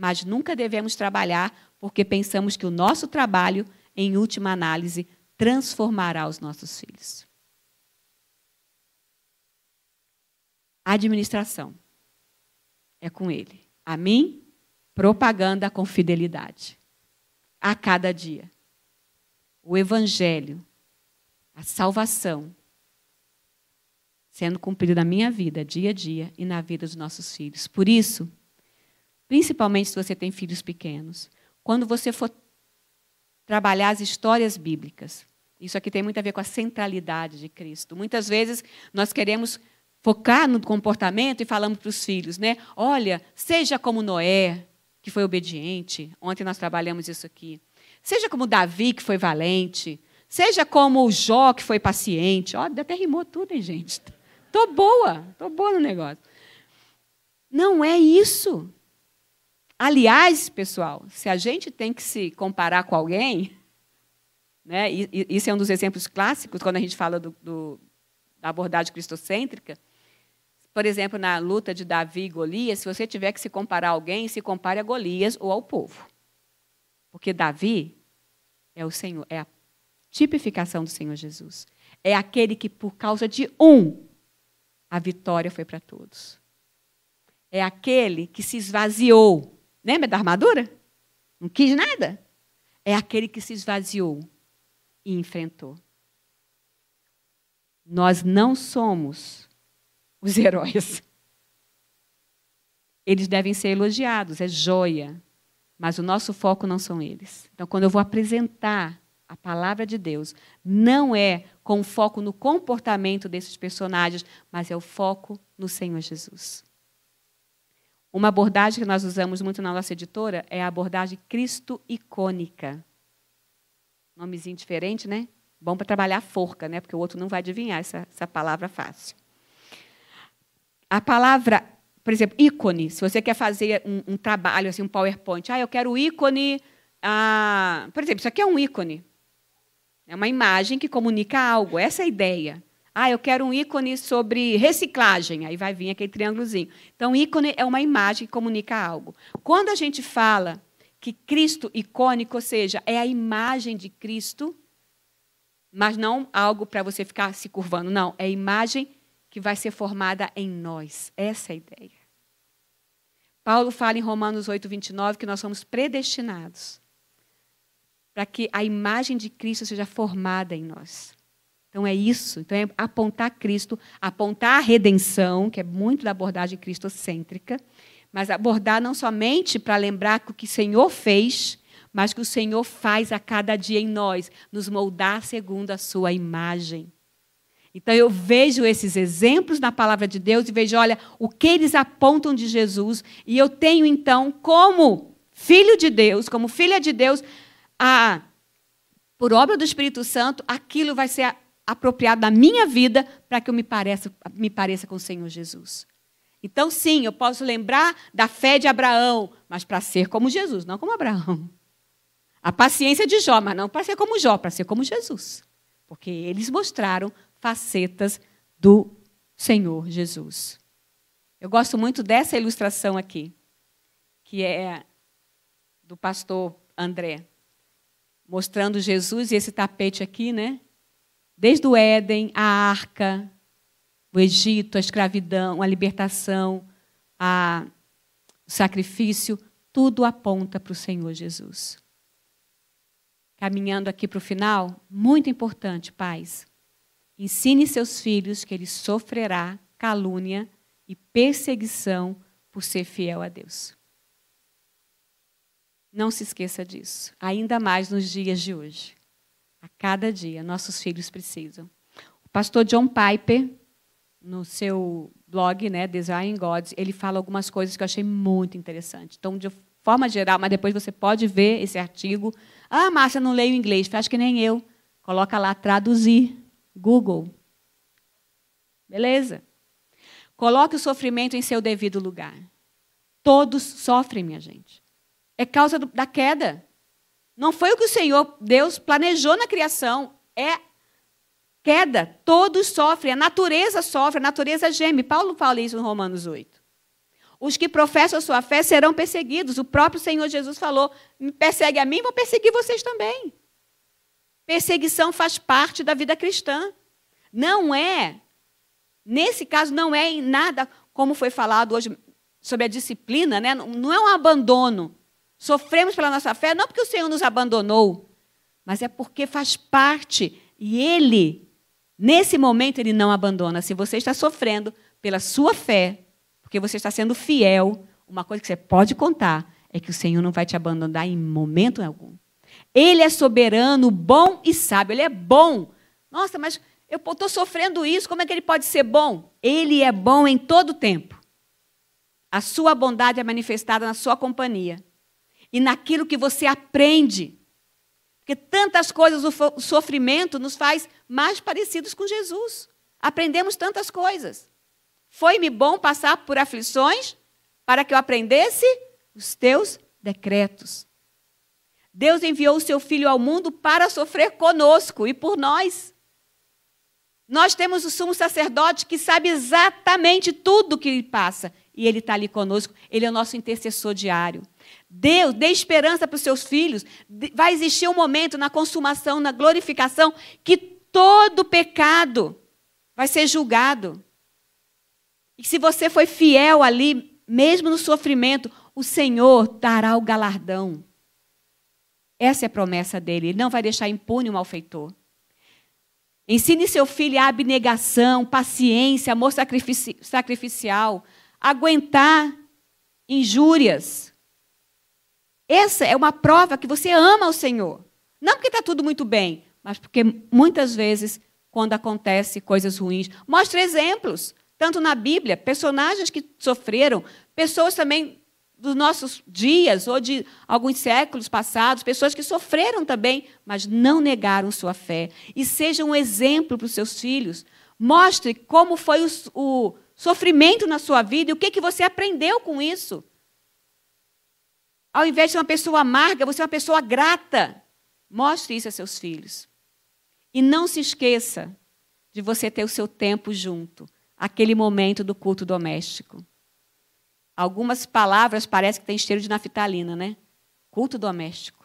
mas nunca devemos trabalhar porque pensamos que o nosso trabalho, em última análise, transformará os nossos filhos. Administração. É com ele. A mim, propaganda com fidelidade. A cada dia. O evangelho, a salvação, sendo cumprido na minha vida, dia a dia, e na vida dos nossos filhos. Por isso, principalmente se você tem filhos pequenos. Quando você for trabalhar as histórias bíblicas, isso aqui tem muito a ver com a centralidade de Cristo. Muitas vezes nós queremos focar no comportamento e falamos para os filhos, né? Olha, seja como Noé, que foi obediente. Ontem nós trabalhamos isso aqui. Seja como Davi, que foi valente. Seja como o Jó, que foi paciente. Ó, até rimou tudo, hein, gente? Tô boa, tô boa no negócio. Não é isso. Aliás, pessoal, se a gente tem que se comparar com alguém, né, e, isso é um dos exemplos clássicos quando a gente fala do, do, da abordagem cristocêntrica, por exemplo, na luta de Davi e Golias, se você tiver que se comparar a alguém, se compare a Golias ou ao povo. Porque Davi é o Senhor, é a tipificação do Senhor Jesus. É aquele que, por causa de um, a vitória foi para todos. É aquele que se esvaziou Lembra da armadura? Não quis nada? É aquele que se esvaziou e enfrentou. Nós não somos os heróis. Eles devem ser elogiados, é joia. Mas o nosso foco não são eles. Então, quando eu vou apresentar a palavra de Deus, não é com foco no comportamento desses personagens, mas é o foco no Senhor Jesus. Uma abordagem que nós usamos muito na nossa editora é a abordagem Cristo icônica. Nomezinho diferente, né? Bom para trabalhar forca, né? Porque o outro não vai adivinhar essa, essa palavra fácil. A palavra, por exemplo, ícone. Se você quer fazer um, um trabalho, assim, um PowerPoint, ah, eu quero ícone. Ah, por exemplo, isso aqui é um ícone. É uma imagem que comunica algo. Essa é a ideia. Ah, eu quero um ícone sobre reciclagem. Aí vai vir aquele triângulozinho. Então, ícone é uma imagem que comunica algo. Quando a gente fala que Cristo icônico, ou seja, é a imagem de Cristo, mas não algo para você ficar se curvando, não. É a imagem que vai ser formada em nós. Essa é a ideia. Paulo fala em Romanos 8, 29 que nós somos predestinados para que a imagem de Cristo seja formada em nós. Então é isso. Então é apontar Cristo, apontar a redenção, que é muito da abordagem cristocêntrica, mas abordar não somente para lembrar que o que o Senhor fez, mas que o Senhor faz a cada dia em nós, nos moldar segundo a sua imagem. Então eu vejo esses exemplos na palavra de Deus e vejo, olha, o que eles apontam de Jesus, e eu tenho então como filho de Deus, como filha de Deus, a por obra do Espírito Santo, aquilo vai ser Apropriado da minha vida para que eu me pareça, me pareça com o Senhor Jesus. Então, sim, eu posso lembrar da fé de Abraão, mas para ser como Jesus, não como Abraão. A paciência de Jó, mas não para ser como Jó, para ser como Jesus. Porque eles mostraram facetas do Senhor Jesus. Eu gosto muito dessa ilustração aqui, que é do pastor André, mostrando Jesus e esse tapete aqui, né? Desde o Éden, a arca, o Egito, a escravidão, a libertação, a... o sacrifício, tudo aponta para o Senhor Jesus. Caminhando aqui para o final, muito importante, pais. Ensine seus filhos que ele sofrerá calúnia e perseguição por ser fiel a Deus. Não se esqueça disso, ainda mais nos dias de hoje. A cada dia, nossos filhos precisam. O pastor John Piper, no seu blog, né, Design Gods, ele fala algumas coisas que eu achei muito interessante. Então, de forma geral, mas depois você pode ver esse artigo. Ah, Márcia, não leio inglês. Acho que nem eu. Coloca lá traduzir. Google. Beleza? Coloque o sofrimento em seu devido lugar. Todos sofrem, minha gente. É causa do, da queda. Não foi o que o Senhor, Deus, planejou na criação. É queda. Todos sofrem. A natureza sofre, a natureza geme. Paulo fala isso em Romanos 8. Os que professam a sua fé serão perseguidos. O próprio Senhor Jesus falou: me persegue a mim, vou perseguir vocês também. Perseguição faz parte da vida cristã. Não é, nesse caso, não é em nada, como foi falado hoje sobre a disciplina, né? não é um abandono Sofremos pela nossa fé, não porque o Senhor nos abandonou, mas é porque faz parte e Ele, nesse momento, Ele não abandona. Se você está sofrendo pela sua fé, porque você está sendo fiel, uma coisa que você pode contar é que o Senhor não vai te abandonar em momento algum. Ele é soberano, bom e sábio. Ele é bom. Nossa, mas eu estou sofrendo isso, como é que ele pode ser bom? Ele é bom em todo tempo. A sua bondade é manifestada na sua companhia e naquilo que você aprende. Porque tantas coisas o sofrimento nos faz mais parecidos com Jesus. Aprendemos tantas coisas. Foi-me bom passar por aflições para que eu aprendesse os teus decretos. Deus enviou o seu filho ao mundo para sofrer conosco e por nós. Nós temos o sumo sacerdote que sabe exatamente tudo o que passa. E ele está ali conosco. Ele é o nosso intercessor diário. Deus, dê esperança para os seus filhos. Vai existir um momento na consumação, na glorificação, que todo pecado vai ser julgado. E se você foi fiel ali, mesmo no sofrimento, o Senhor dará o galardão. Essa é a promessa dele. Ele não vai deixar impune o malfeitor. Ensine seu filho a abnegação, paciência, amor sacrificial, aguentar injúrias. Essa é uma prova que você ama o Senhor. Não porque está tudo muito bem, mas porque muitas vezes, quando acontece coisas ruins, mostra exemplos, tanto na Bíblia, personagens que sofreram, pessoas também dos nossos dias ou de alguns séculos passados, pessoas que sofreram também, mas não negaram sua fé. E seja um exemplo para os seus filhos. Mostre como foi o, o sofrimento na sua vida e o que, que você aprendeu com isso. Ao invés de ser uma pessoa amarga, você é uma pessoa grata. Mostre isso a seus filhos. E não se esqueça de você ter o seu tempo junto, aquele momento do culto doméstico. Algumas palavras parecem que têm cheiro de naftalina, né? Culto doméstico.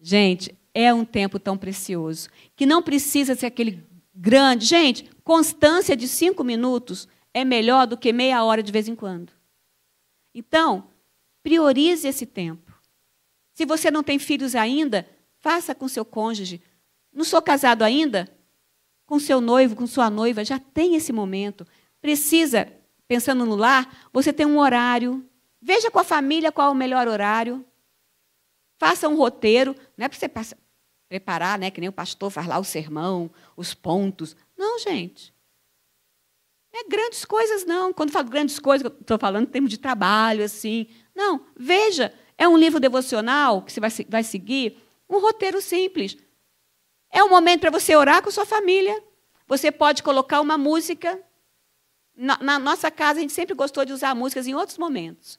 Gente, é um tempo tão precioso que não precisa ser aquele grande. Gente, constância de cinco minutos é melhor do que meia hora de vez em quando. Então, Priorize esse tempo. Se você não tem filhos ainda, faça com seu cônjuge. Não sou casado ainda? Com seu noivo, com sua noiva, já tem esse momento. Precisa, pensando no lar, você tem um horário. Veja com a família qual é o melhor horário. Faça um roteiro, não é para você passar, preparar, né, que nem o pastor faz lá o sermão, os pontos. Não, gente. Não é grandes coisas, não. Quando falo grandes coisas, estou falando em termos de trabalho, assim. Não, veja, é um livro devocional que você vai, vai seguir, um roteiro simples. É um momento para você orar com sua família. Você pode colocar uma música. Na, na nossa casa, a gente sempre gostou de usar músicas em outros momentos.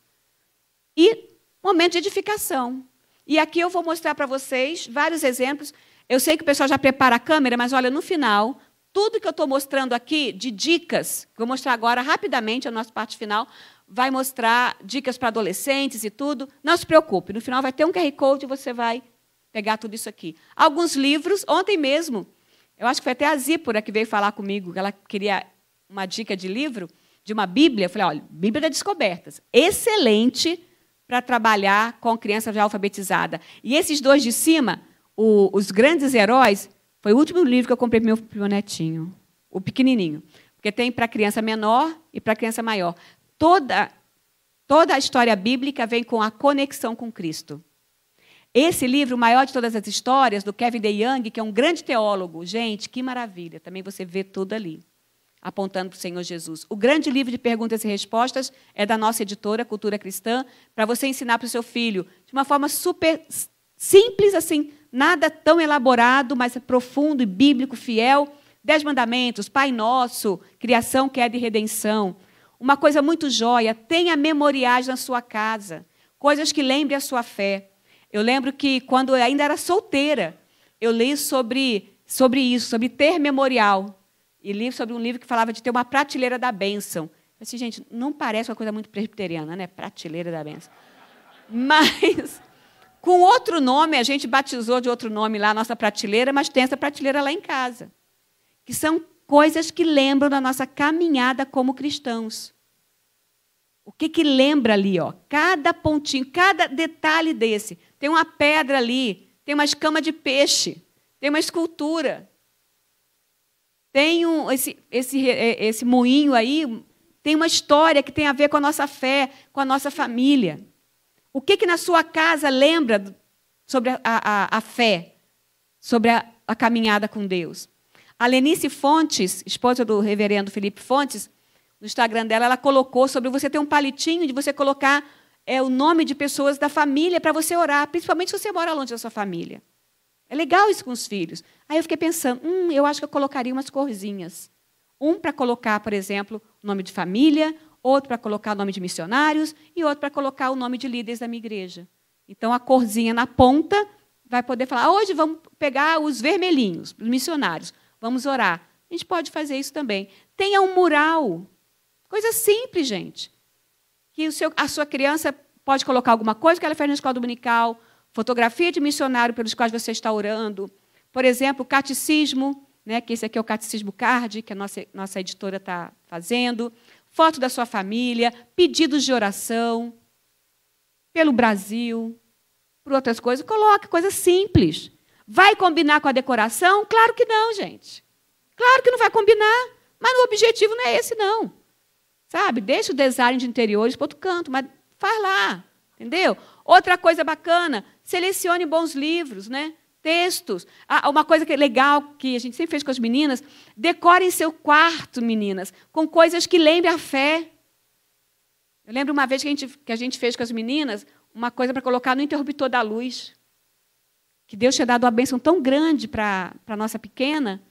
E momento de edificação. E aqui eu vou mostrar para vocês vários exemplos. Eu sei que o pessoal já prepara a câmera, mas olha, no final, tudo que eu estou mostrando aqui de dicas, que eu vou mostrar agora rapidamente, a nossa parte final, vai mostrar dicas para adolescentes e tudo. Não se preocupe, no final vai ter um QR Code e você vai pegar tudo isso aqui. Alguns livros, ontem mesmo, eu acho que foi até a Zípora que veio falar comigo, que ela queria uma dica de livro, de uma Bíblia. Eu falei, olha, Bíblia das Descobertas. Excelente para trabalhar com criança já alfabetizada. E esses dois de cima, o, Os Grandes Heróis, foi o último livro que eu comprei para meu, meu netinho, o pequenininho. Porque tem para criança menor e para criança maior. Toda, toda a história bíblica vem com a conexão com Cristo. Esse livro, o maior de todas as histórias, do Kevin DeYoung, que é um grande teólogo. Gente, que maravilha. Também você vê tudo ali, apontando para o Senhor Jesus. O grande livro de perguntas e respostas é da nossa editora, Cultura Cristã, para você ensinar para o seu filho, de uma forma super simples, assim, nada tão elaborado, mas profundo e bíblico, fiel. Dez mandamentos, Pai Nosso, criação, queda e redenção. Uma coisa muito jóia, tenha memoriais na sua casa, coisas que lembrem a sua fé. Eu lembro que quando eu ainda era solteira, eu li sobre, sobre isso, sobre ter memorial. E li sobre um livro que falava de ter uma prateleira da bênção. Eu disse, gente, não parece uma coisa muito presbiteriana, né? Prateleira da bênção. Mas, com outro nome, a gente batizou de outro nome lá a nossa prateleira, mas tem essa prateleira lá em casa. Que são coisas que lembram da nossa caminhada como cristãos. O que que lembra ali, ó? Cada pontinho, cada detalhe desse. Tem uma pedra ali, tem uma escama de peixe, tem uma escultura. Tem um, esse, esse, é, esse moinho aí, tem uma história que tem a ver com a nossa fé, com a nossa família. O que que na sua casa lembra sobre a, a, a fé, sobre a, a caminhada com Deus? A Lenice Fontes, esposa do reverendo Felipe Fontes, no Instagram dela, ela colocou sobre você ter um palitinho de você colocar é, o nome de pessoas da família para você orar, principalmente se você mora longe da sua família. É legal isso com os filhos. Aí eu fiquei pensando, hum, eu acho que eu colocaria umas corzinhas. Um para colocar, por exemplo, o nome de família, outro para colocar o nome de missionários e outro para colocar o nome de líderes da minha igreja. Então a corzinha na ponta vai poder falar: ah, hoje vamos pegar os vermelhinhos, os missionários. Vamos orar. A gente pode fazer isso também. Tenha um mural. Coisa simples, gente. Que seu, a sua criança pode colocar alguma coisa que ela fez na escola dominical, fotografia de missionário pelos quais você está orando. Por exemplo, catecismo, né, que esse aqui é o catecismo card, que a nossa, nossa editora está fazendo. Foto da sua família, pedidos de oração pelo Brasil, por outras coisas. Coloque coisas simples. Vai combinar com a decoração? Claro que não, gente. Claro que não vai combinar, mas o objetivo não é esse, não. Sabe? Deixa o design de interiores para outro canto, mas faz lá, entendeu? Outra coisa bacana, selecione bons livros, né? textos. Ah, uma coisa que é legal que a gente sempre fez com as meninas, decorem seu quarto, meninas, com coisas que lembrem a fé. Eu lembro uma vez que a gente, que a gente fez com as meninas uma coisa para colocar no interruptor da luz que Deus tinha dado uma bênção tão grande para a nossa pequena,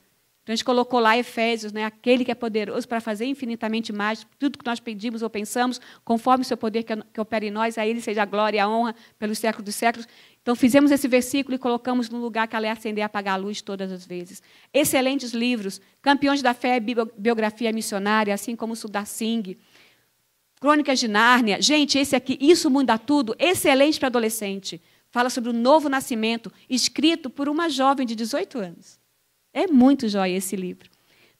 então a gente colocou lá Efésios, né, aquele que é poderoso para fazer infinitamente mais, tudo que nós pedimos ou pensamos, conforme o seu poder que, que opera em nós, a ele seja a glória e a honra pelos séculos dos séculos. Então fizemos esse versículo e colocamos no lugar que ela ia é acender e apagar a luz todas as vezes. Excelentes livros, Campeões da Fé, Biografia Missionária, assim como Sudar Singh, Crônicas de Nárnia. Gente, esse aqui, Isso Muda Tudo, excelente para adolescente fala sobre o novo nascimento, escrito por uma jovem de 18 anos. É muito jóia esse livro.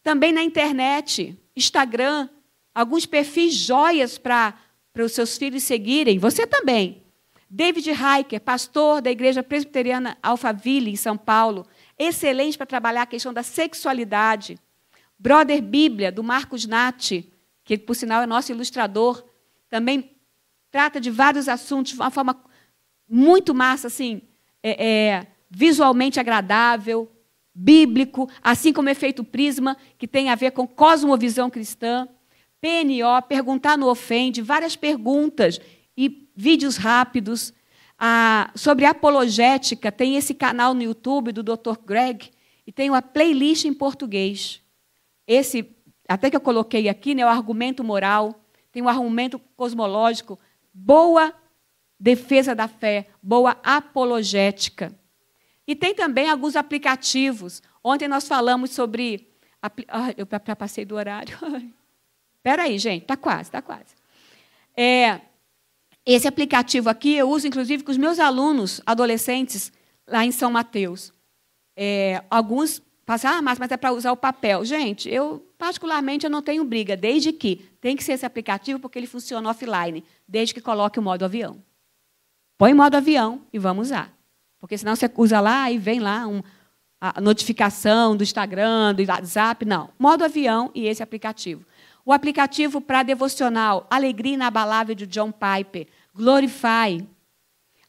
Também na internet, Instagram, alguns perfis jóias para os seus filhos seguirem. Você também. David Heiker, pastor da Igreja Presbiteriana Alphaville, em São Paulo, excelente para trabalhar a questão da sexualidade. Brother Bíblia, do Marcos Natti, que por sinal é nosso ilustrador, também trata de vários assuntos de uma forma muito massa, assim, é, é, visualmente agradável, bíblico, assim como efeito prisma, que tem a ver com cosmovisão cristã, PNO, perguntar no ofende, várias perguntas e vídeos rápidos. A, sobre apologética, tem esse canal no YouTube do Dr. Greg e tem uma playlist em português. Esse, até que eu coloquei aqui, né, o argumento moral, tem o um argumento cosmológico, boa defesa da fé, boa apologética. E tem também alguns aplicativos. Ontem nós falamos sobre. Ah, eu passei do horário. Espera *laughs* aí, gente, está quase, está quase. É, esse aplicativo aqui eu uso, inclusive, com os meus alunos adolescentes lá em São Mateus. É, alguns passam, ah, mas, mas é para usar o papel. Gente, eu, particularmente, eu não tenho briga, desde que tem que ser esse aplicativo, porque ele funciona offline, desde que coloque o modo avião. Põe em modo avião e vamos usar. Porque senão você usa lá e vem lá um, a notificação do Instagram, do WhatsApp. Não. Modo avião e esse aplicativo. O aplicativo para devocional, Alegria Inabalável de John Piper, Glorify.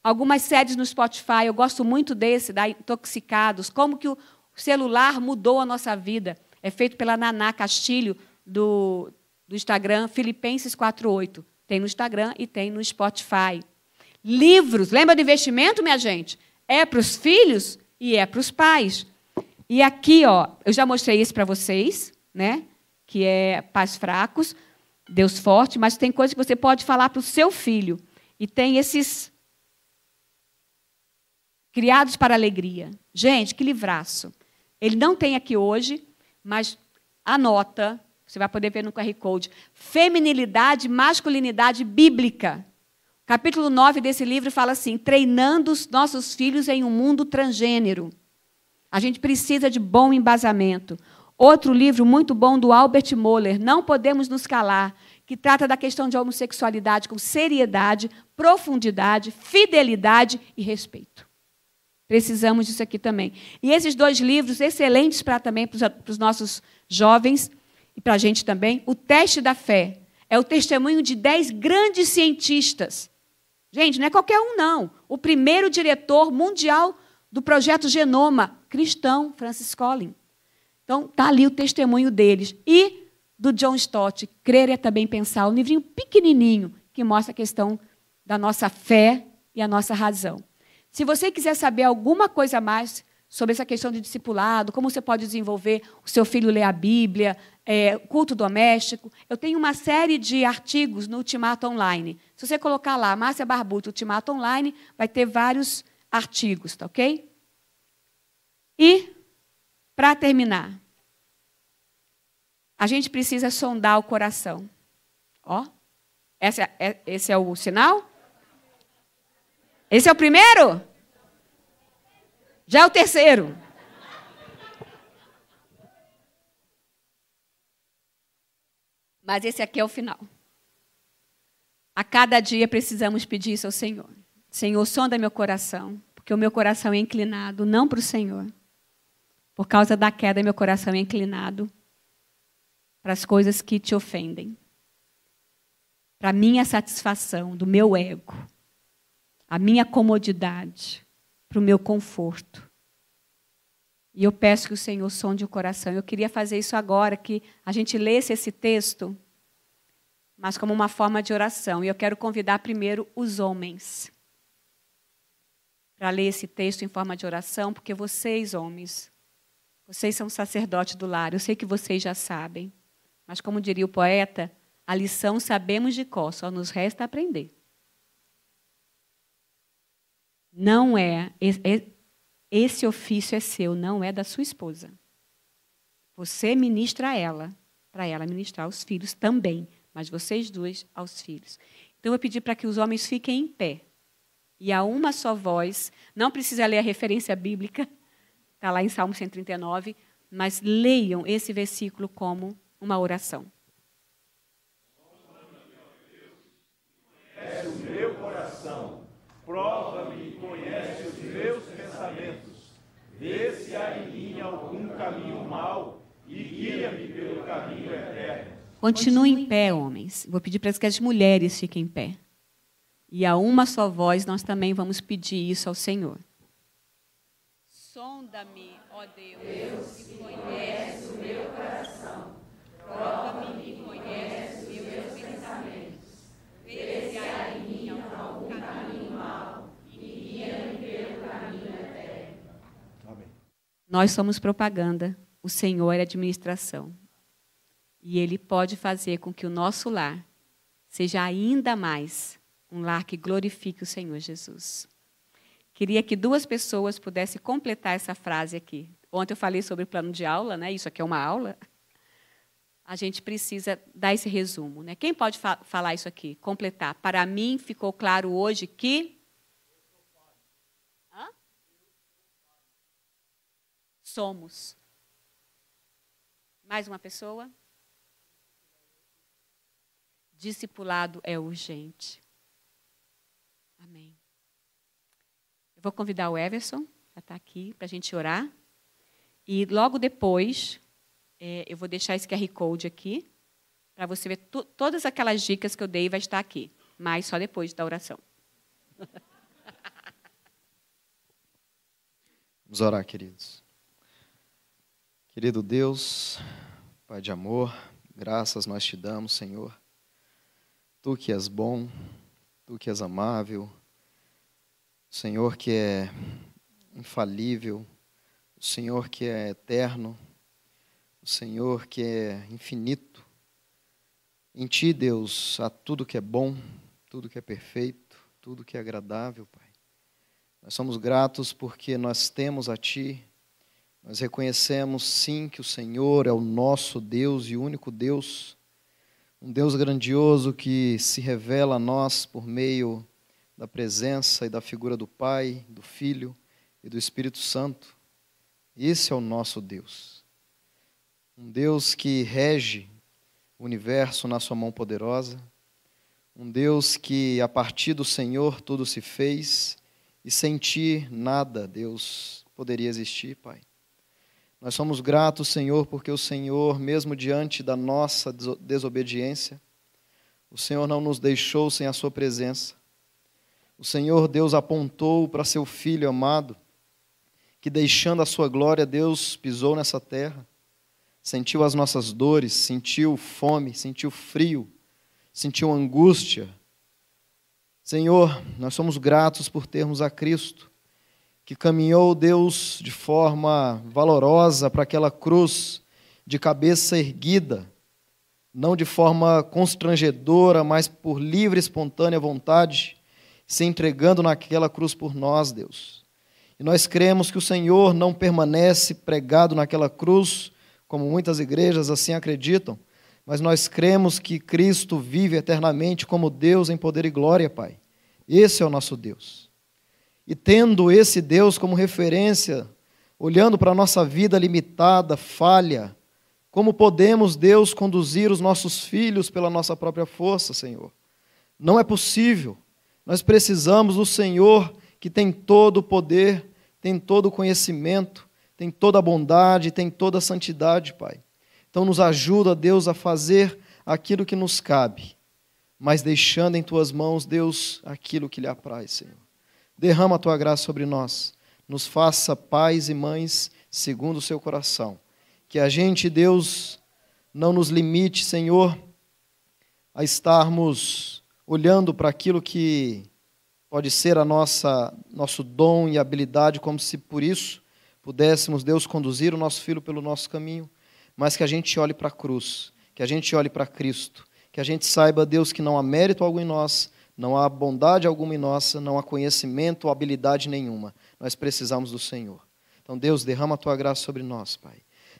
Algumas séries no Spotify, eu gosto muito desse, da Intoxicados, como que o celular mudou a nossa vida. É feito pela Naná Castilho, do, do Instagram, Filipenses 48. Tem no Instagram e tem no Spotify. Livros, lembra do investimento, minha gente? É para os filhos e é para os pais. E aqui, ó, eu já mostrei isso para vocês, né? Que é pais fracos, Deus forte, mas tem coisas que você pode falar para o seu filho. E tem esses criados para alegria. Gente, que livraço. Ele não tem aqui hoje, mas anota, você vai poder ver no QR Code. Feminilidade, masculinidade bíblica. Capítulo 9 desse livro fala assim: treinando os nossos filhos em um mundo transgênero. A gente precisa de bom embasamento. Outro livro muito bom do Albert Moller, Não Podemos Nos Calar, que trata da questão de homossexualidade com seriedade, profundidade, fidelidade e respeito. Precisamos disso aqui também. E esses dois livros, excelentes para também para os nossos jovens e para a gente também, o teste da fé é o testemunho de dez grandes cientistas Gente, não é qualquer um, não. O primeiro diretor mundial do projeto Genoma cristão, Francis Collins. Então, está ali o testemunho deles. E do John Stott, Crer é Também Pensar, um livrinho pequenininho que mostra a questão da nossa fé e a nossa razão. Se você quiser saber alguma coisa mais sobre essa questão de discipulado, como você pode desenvolver o seu filho ler a Bíblia, é, culto doméstico. Eu tenho uma série de artigos no Ultimato Online. Se você colocar lá, Márcia Barbuto, Ultimato Online, vai ter vários artigos, tá ok? E, para terminar, a gente precisa sondar o coração. Ó, esse é, é, esse é o sinal? Esse é o primeiro? Já é o terceiro. Mas esse aqui é o final. A cada dia precisamos pedir isso ao Senhor. Senhor, sonda meu coração, porque o meu coração é inclinado não para o Senhor. Por causa da queda, meu coração é inclinado para as coisas que te ofendem. Para a minha satisfação, do meu ego, a minha comodidade, para o meu conforto. E eu peço que o Senhor sonde o coração. Eu queria fazer isso agora, que a gente lesse esse texto, mas como uma forma de oração. E eu quero convidar primeiro os homens para ler esse texto em forma de oração, porque vocês, homens, vocês são sacerdotes do lar. Eu sei que vocês já sabem, mas como diria o poeta, a lição sabemos de cor, só nos resta aprender não é esse ofício é seu, não é da sua esposa. Você ministra a ela, para ela ministrar aos filhos também, mas vocês dois aos filhos. Então eu pedi para que os homens fiquem em pé. E a uma só voz, não precisa ler a referência bíblica, está lá em Salmo 139, mas leiam esse versículo como uma oração. Honra, meu Deus, conhece o meu coração. Prova caminho eterno. Continue em pé, homens. Vou pedir para que as mulheres fiquem em pé. E a uma só voz nós também vamos pedir isso ao Senhor. Sonda-me, ó Deus, Deus que conhece o meu coração. Prova-me e conhece os meus pensamentos. Vê se há em mim algum caminho mau e guia-me pelo caminho eterno. Amém. Nós somos propaganda, o Senhor é administração. E Ele pode fazer com que o nosso lar seja ainda mais um lar que glorifique o Senhor Jesus. Queria que duas pessoas pudessem completar essa frase aqui. Ontem eu falei sobre o plano de aula, né? Isso aqui é uma aula. A gente precisa dar esse resumo, né? Quem pode fa falar isso aqui? Completar. Para mim ficou claro hoje que Hã? somos. Mais uma pessoa? discipulado é urgente. Amém. Eu vou convidar o Everson a estar aqui para a gente orar. E logo depois, é, eu vou deixar esse QR Code aqui, para você ver todas aquelas dicas que eu dei, vai estar aqui. Mas só depois da oração. *laughs* Vamos orar, queridos. Querido Deus, Pai de amor, graças nós te damos, Senhor, Tu que és bom, tu que és amável, Senhor que é infalível, o Senhor que é eterno, o Senhor que é infinito. Em Ti, Deus, há tudo que é bom, tudo que é perfeito, tudo que é agradável, Pai. Nós somos gratos porque nós temos a Ti, nós reconhecemos sim que o Senhor é o nosso Deus e único Deus um Deus grandioso que se revela a nós por meio da presença e da figura do Pai, do Filho e do Espírito Santo. Esse é o nosso Deus. Um Deus que rege o universo na sua mão poderosa. Um Deus que, a partir do Senhor, tudo se fez e sem ti nada, Deus, poderia existir, Pai. Nós somos gratos, Senhor, porque o Senhor, mesmo diante da nossa desobediência, o Senhor não nos deixou sem a Sua presença. O Senhor, Deus, apontou para seu Filho amado, que deixando a Sua glória, Deus pisou nessa terra, sentiu as nossas dores, sentiu fome, sentiu frio, sentiu angústia. Senhor, nós somos gratos por termos a Cristo que caminhou Deus de forma valorosa para aquela cruz de cabeça erguida, não de forma constrangedora, mas por livre e espontânea vontade, se entregando naquela cruz por nós, Deus. E nós cremos que o Senhor não permanece pregado naquela cruz, como muitas igrejas assim acreditam, mas nós cremos que Cristo vive eternamente como Deus em poder e glória, Pai. Esse é o nosso Deus. E tendo esse Deus como referência, olhando para a nossa vida limitada, falha, como podemos, Deus, conduzir os nossos filhos pela nossa própria força, Senhor? Não é possível. Nós precisamos do Senhor que tem todo o poder, tem todo o conhecimento, tem toda a bondade, tem toda a santidade, Pai. Então nos ajuda, Deus, a fazer aquilo que nos cabe, mas deixando em tuas mãos, Deus, aquilo que lhe apraz, Senhor derrama a tua graça sobre nós, nos faça pais e mães segundo o seu coração. Que a gente, Deus, não nos limite, Senhor, a estarmos olhando para aquilo que pode ser a nossa nosso dom e habilidade, como se por isso pudéssemos, Deus, conduzir o nosso filho pelo nosso caminho, mas que a gente olhe para a cruz, que a gente olhe para Cristo, que a gente saiba, Deus, que não há mérito algum em nós, não há bondade alguma em nossa, não há conhecimento ou habilidade nenhuma. Nós precisamos do Senhor. Então, Deus, derrama a tua graça sobre nós, Pai.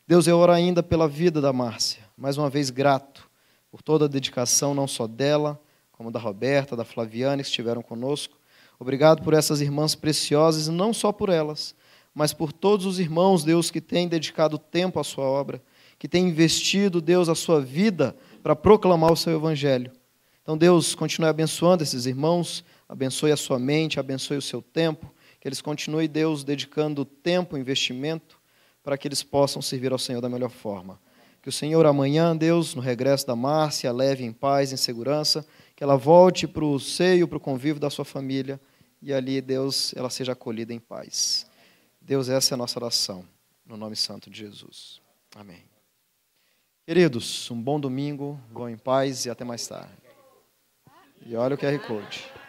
Deus, eu oro ainda pela vida da Márcia. Mais uma vez, grato por toda a dedicação, não só dela, como da Roberta, da Flaviana, que estiveram conosco. Obrigado por essas irmãs preciosas, não só por elas, mas por todos os irmãos, Deus, que têm dedicado tempo à sua obra, que têm investido, Deus, a sua vida para proclamar o seu evangelho. Então, Deus, continue abençoando esses irmãos, abençoe a sua mente, abençoe o seu tempo, que eles continuem, Deus, dedicando tempo, investimento, para que eles possam servir ao Senhor da melhor forma. Que o Senhor amanhã, Deus, no regresso da Márcia, a leve em paz, em segurança, que ela volte para o seio, para o convívio da sua família, e ali, Deus, ela seja acolhida em paz. Deus, essa é a nossa oração, no nome santo de Jesus. Amém. Queridos, um bom domingo, vão em paz e até mais tarde. E olha o QR Code.